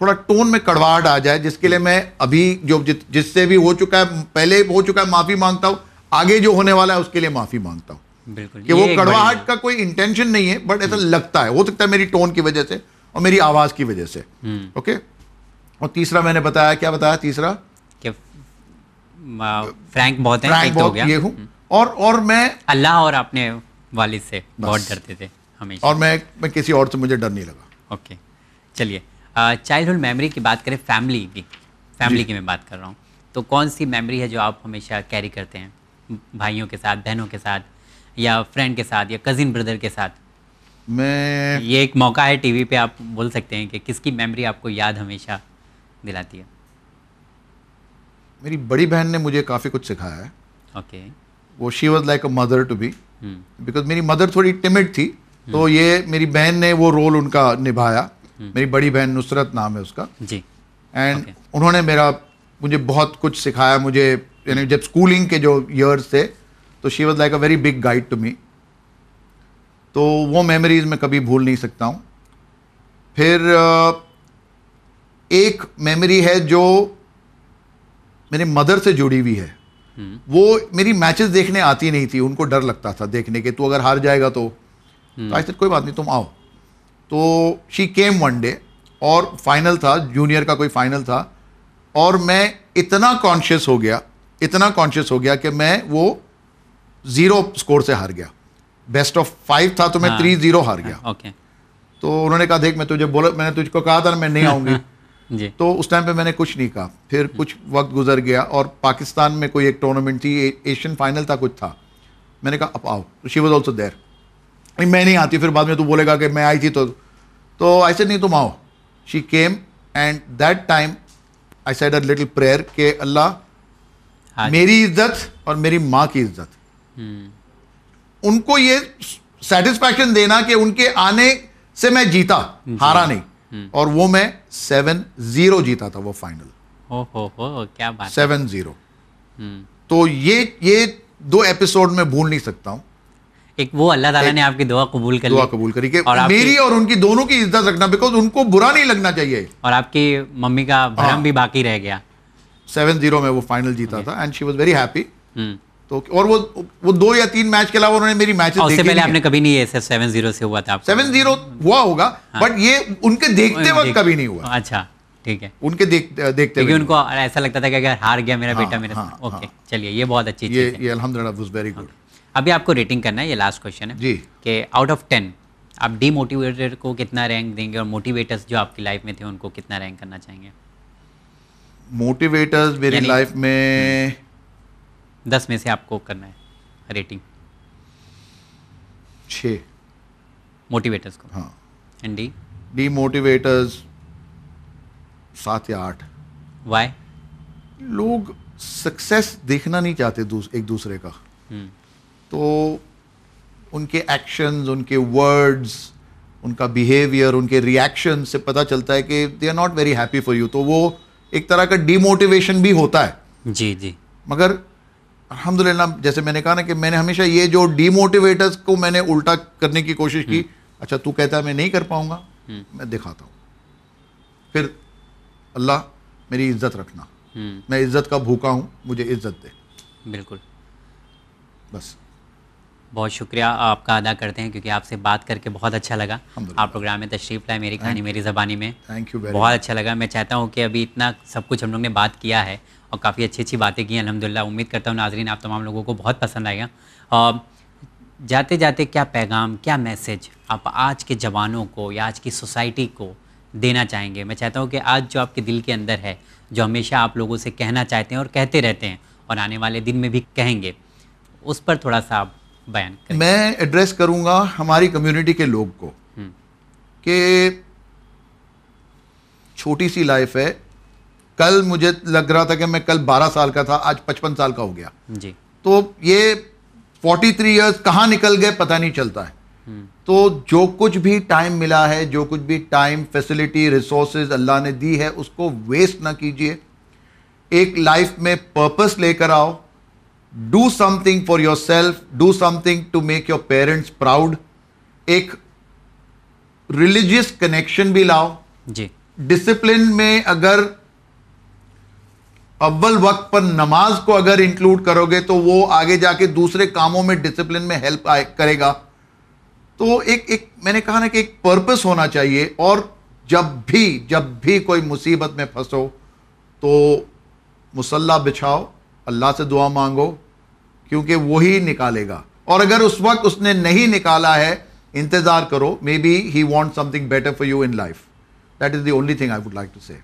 Speaker 2: थोड़ा टोन में कड़वाहट आ जाए जिसके लिए मैं अभी जो जिससे भी हो चुका है पहले हो चुका है माफ़ी मांगता हूँ आगे जो होने वाला है उसके लिए माफ़ी मांगता हूँ
Speaker 4: कि वो कड़वाहट
Speaker 2: का कोई इंटेंशन नहीं है बट ऐसा हम्म। लगता है हो सकता है मेरी टोन की वजह से और मेरी आवाज़ की वजह से ओके हम्म। okay? और तीसरा मैंने बताया क्या बताया तीसरा
Speaker 1: फ्रैंक बहुत हैं तो हो गया ये हूं। और और मैं अल्लाह और अपने वालिद से बहुत डरते थे हमेशा और मैं
Speaker 2: मैं किसी और से मुझे डर नहीं लगा
Speaker 1: ओके चलिए चाइल्डहुड मेमोरी की बात करें फैमिली की फैमिली की मैं बात कर रहा हूँ तो कौन सी मेमोरी है जो आप हमेशा कैरी करते हैं भाइयों के साथ बहनों के साथ या फ्रेंड के साथ या कज़िन ब्रदर के साथ मैं ये एक मौका है टीवी पे आप बोल सकते हैं कि किसकी मेमोरी आपको याद हमेशा दिलाती है
Speaker 2: मेरी बड़ी बहन ने मुझे काफ़ी कुछ सिखाया है
Speaker 3: ओके
Speaker 1: वो
Speaker 2: she was like a mother to be because मेरी मदर थोड़ी टिमिड थी तो हम्म। ये मेरी बहन ने वो रोल उनका निभाया हम्म। मेरी बड़ी बहन नुसरत नाम है उसका जी एंड okay. उन्होंने मेरा मुझे बहुत कुछ सिखाया मुझे यानी जब स्कूलिंग के जो ईयर्स थे तो she was like a very big guide to me तो वो मेमोरीज मैं कभी भूल नहीं सकता हूँ फिर uh, एक मेमोरी है जो मेरे मदर से जुड़ी हुई है हम्म। वो मेरी मैचेस देखने आती नहीं थी उनको डर लगता था देखने के तू अगर हार जाएगा तो, हम्म। तो आज तक कोई बात नहीं तुम आओ तो शी केम वन डे और फाइनल था जूनियर का कोई फाइनल था और मैं इतना कॉन्शियस हो गया इतना कॉन्शियस हो गया कि मैं वो ज़ीरो स्कोर से हार गया बेस्ट ऑफ फाइव था तो मैं हाँ, थ्री ज़ीरो हार गया ओके हाँ, तो उन्होंने कहा देख मैं तुझे बोला मैंने तुझको कहा था ना मैं नहीं आऊँगी तो उस टाइम पे मैंने कुछ नहीं कहा फिर हम्म। कुछ वक्त गुजर गया और पाकिस्तान में कोई एक टूर्नामेंट थी एशियन फाइनल था कुछ था मैंने कहा अब आओ तो शी वॉज ऑल्सो देर मैं नहीं आती फिर बाद में तो बोलेगा कि मैं आई थी तो तो आई सेड नहीं तुम आओ she came and that time I said a little prayer के अल्लाह हाँ मेरी इज्जत और मेरी माँ की इज्जत हम्म। उनको ये सेटिस्फैक्शन देना कि उनके आने से मैं जीता हारा नहीं हम्म। और वो मैं सेवन जीरो जीता था वो फाइनल ओ, हो, क्या बात सेवन जीरो हम्म। तो ये ये दो एपिसोड
Speaker 1: में भूल नहीं सकता हूँ एक वो अल्लाह ताला ने आपकी दुआ कबूल कर दुआ कबूल करी और मेरी और
Speaker 2: उनकी दोनों की इज्जत रखना बिकॉज उनको बुरा नहीं लगना चाहिए
Speaker 1: और आपकी मम्मी का भ्रम हाँ। भी बाकी रह गया
Speaker 2: सेवन जीरो में वो फाइनल जीता था and she was very happy तो और वो वो दो या तीन मैच के अलावा उन्होंने मेरी मैचेस देखे पहले आपने
Speaker 1: कभी नहीं ऐसे सेवन जीरो से हुआ था सेवन
Speaker 2: जीरो हुआ होगा हाँ। बट ये उनके देखते वक्त कभी नहीं
Speaker 1: हुआ अच्छा ठीक है उनके देख, देखते देखते उनको ऐसा लगता था कि अगर हार गया मेरा बेटा हाँ, मेरा ओके हाँ, हाँ। चलिए ये बहुत अच्छी चीज ये वेरी गुड अभी आपको रेटिंग करना है ये लास्ट क्वेश्चन है जी कि आउट ऑफ टेन आप डीमोटिवेटर को कितना रैंक देंगे और मोटिवेटर्स जो आपकी लाइफ में थे उनको कितना रैंक करना चाहेंगे
Speaker 2: मोटिवेटर्स मेरी लाइफ
Speaker 1: में हम्म। दस में से आपको करना है रेटिंग छ मोटिवेटर्स को हाँ
Speaker 2: एंड डी डी मोटिवेटर्स सात या आठ वाई लोग सक्सेस देखना नहीं चाहते दूस, एक दूसरे का हुँ. Hmm. तो उनके एक्शंस उनके वर्ड्स उनका बिहेवियर उनके रिएक्शन से पता चलता है कि they are not very happy for you तो वो एक तरह का डीमोटिवेशन भी होता है जी जी मगर अलहमदिल्ला जैसे मैंने कहा ना कि मैंने हमेशा ये जो डीमोटिवेटर्स को मैंने उल्टा करने की कोशिश की हम्म। अच्छा तू कहता है मैं नहीं कर पाऊंगा हम्म। मैं दिखाता हूँ फिर अल्लाह मेरी इज्जत रखना हम्म। मैं इज्जत का भूखा हूँ मुझे इज्जत दे
Speaker 1: बिल्कुल बस बहुत शुक्रिया आपका अदा करते हैं क्योंकि आपसे बात करके बहुत अच्छा लगा आप प्रोग्राम में तशरीफ़ लाए मेरी कहानी मेरी ज़बानी में थैंक यू बहुत अच्छा लगा मैं चाहता हूँ कि अभी इतना सब कुछ हम लोग ने बात किया है और काफ़ी अच्छी अच्छी बातें की अलहमदिल्ला उम्मीद करता हूँ नाजरीन आप तमाम लोगों को बहुत पसंद आएगा जाते जाते क्या पैगाम क्या मैसेज आप आज के जवानों को या आज की सोसाइटी को देना चाहेंगे मैं चाहता हूँ कि आज जो आपके दिल के अंदर है जो हमेशा आप लोगों से कहना चाहते हैं और कहते रहते हैं और आने वाले दिन में भी कहेंगे उस पर थोड़ा सा आप बयान
Speaker 2: करें मैं एड्रेस करूँगा हमारी कम्युनिटी के लोग को हम्म। कि छोटी सी लाइफ है कल मुझे लग रहा था कि मैं कल 12 साल का था आज 55 साल का हो गया जी तो ये 43 थ्री ईयर्स कहाँ निकल गए पता नहीं चलता है हम्म। तो जो कुछ भी टाइम मिला है जो कुछ भी टाइम फैसिलिटी रिसोर्सेज अल्लाह ने दी है उसको वेस्ट ना कीजिए एक लाइफ में पर्पस लेकर आओ do something for yourself do something to make your parents proud एक रिलीजियस कनेक्शन भी लाओ जी डिसिप्लिन में अगर अव्वल वक्त पर नमाज को अगर इंक्लूड करोगे तो वो आगे जाके दूसरे कामों में डिसिप्लिन में हेल्प करेगा तो एक एक मैंने कहा ना कि एक पर्पस होना चाहिए और जब भी जब भी कोई मुसीबत में फंसो तो मुसल्ला बिछाओ अल्लाह से दुआ मांगो क्योंकि वही निकालेगा और अगर उस वक्त उसने नहीं निकाला है इंतज़ार करो maybe he want something better for you in life that is the only thing I would like to say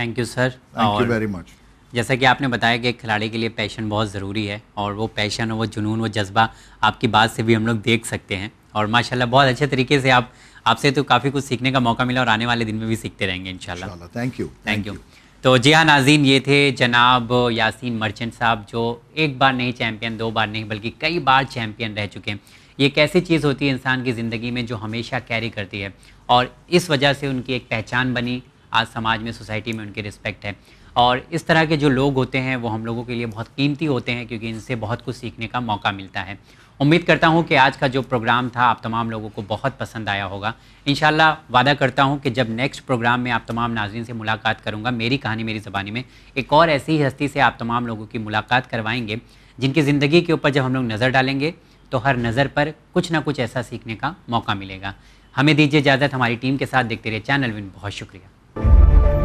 Speaker 1: thank you sir thank you very much जैसा कि आपने बताया कि खिलाड़ी के लिए पैशन बहुत ज़रूरी है और वो पैशन वो जुनून वो जज्बा आपकी बात से भी हम लोग देख सकते हैं और माशाल्लाह बहुत अच्छे तरीके से आप आपसे तो काफ़ी कुछ सीखने का मौका मिला और आने वाले दिन में भी सीखते रहेंगे इंशाल्लाह थैंक यू थैंक यू तो जी हाँ नाजीन ये थे जनाब यासीन मर्चेंट साहब जो एक बार नहीं चैम्पियन दो बार नहीं बल्कि कई बार चैम्पियन रह चुके हैं ये एक ऐसी चीज़ होती है इंसान की ज़िंदगी में जो हमेशा कैरी करती है और इस वजह से उनकी एक पहचान बनी आज समाज में सोसाइटी में उनकी रिस्पेक्ट है और इस तरह के जो लोग होते हैं वो हम लोगों के लिए बहुत कीमती होते हैं क्योंकि इनसे बहुत कुछ सीखने का मौका मिलता है उम्मीद करता हूँ कि आज का जो प्रोग्राम था आप तमाम लोगों को बहुत पसंद आया होगा इन वादा करता हूँ कि जब नेक्स्ट प्रोग्राम में आप तमाम नाजरन से मुलाकात करूँगा मेरी कहानी मेरी ज़बानी में एक और ऐसी ही हस्ती से आप तमाम लोगों की मुलाकात करवाएंगे जिनकी ज़िंदगी के ऊपर जब हम लोग नज़र डालेंगे तो हर नज़र पर कुछ ना कुछ ऐसा सीखने का मौका मिलेगा हमें दीजिए इजाज़त हमारी टीम के साथ देखते रहिए चैनल विन बहुत शुक्रिया Thank you.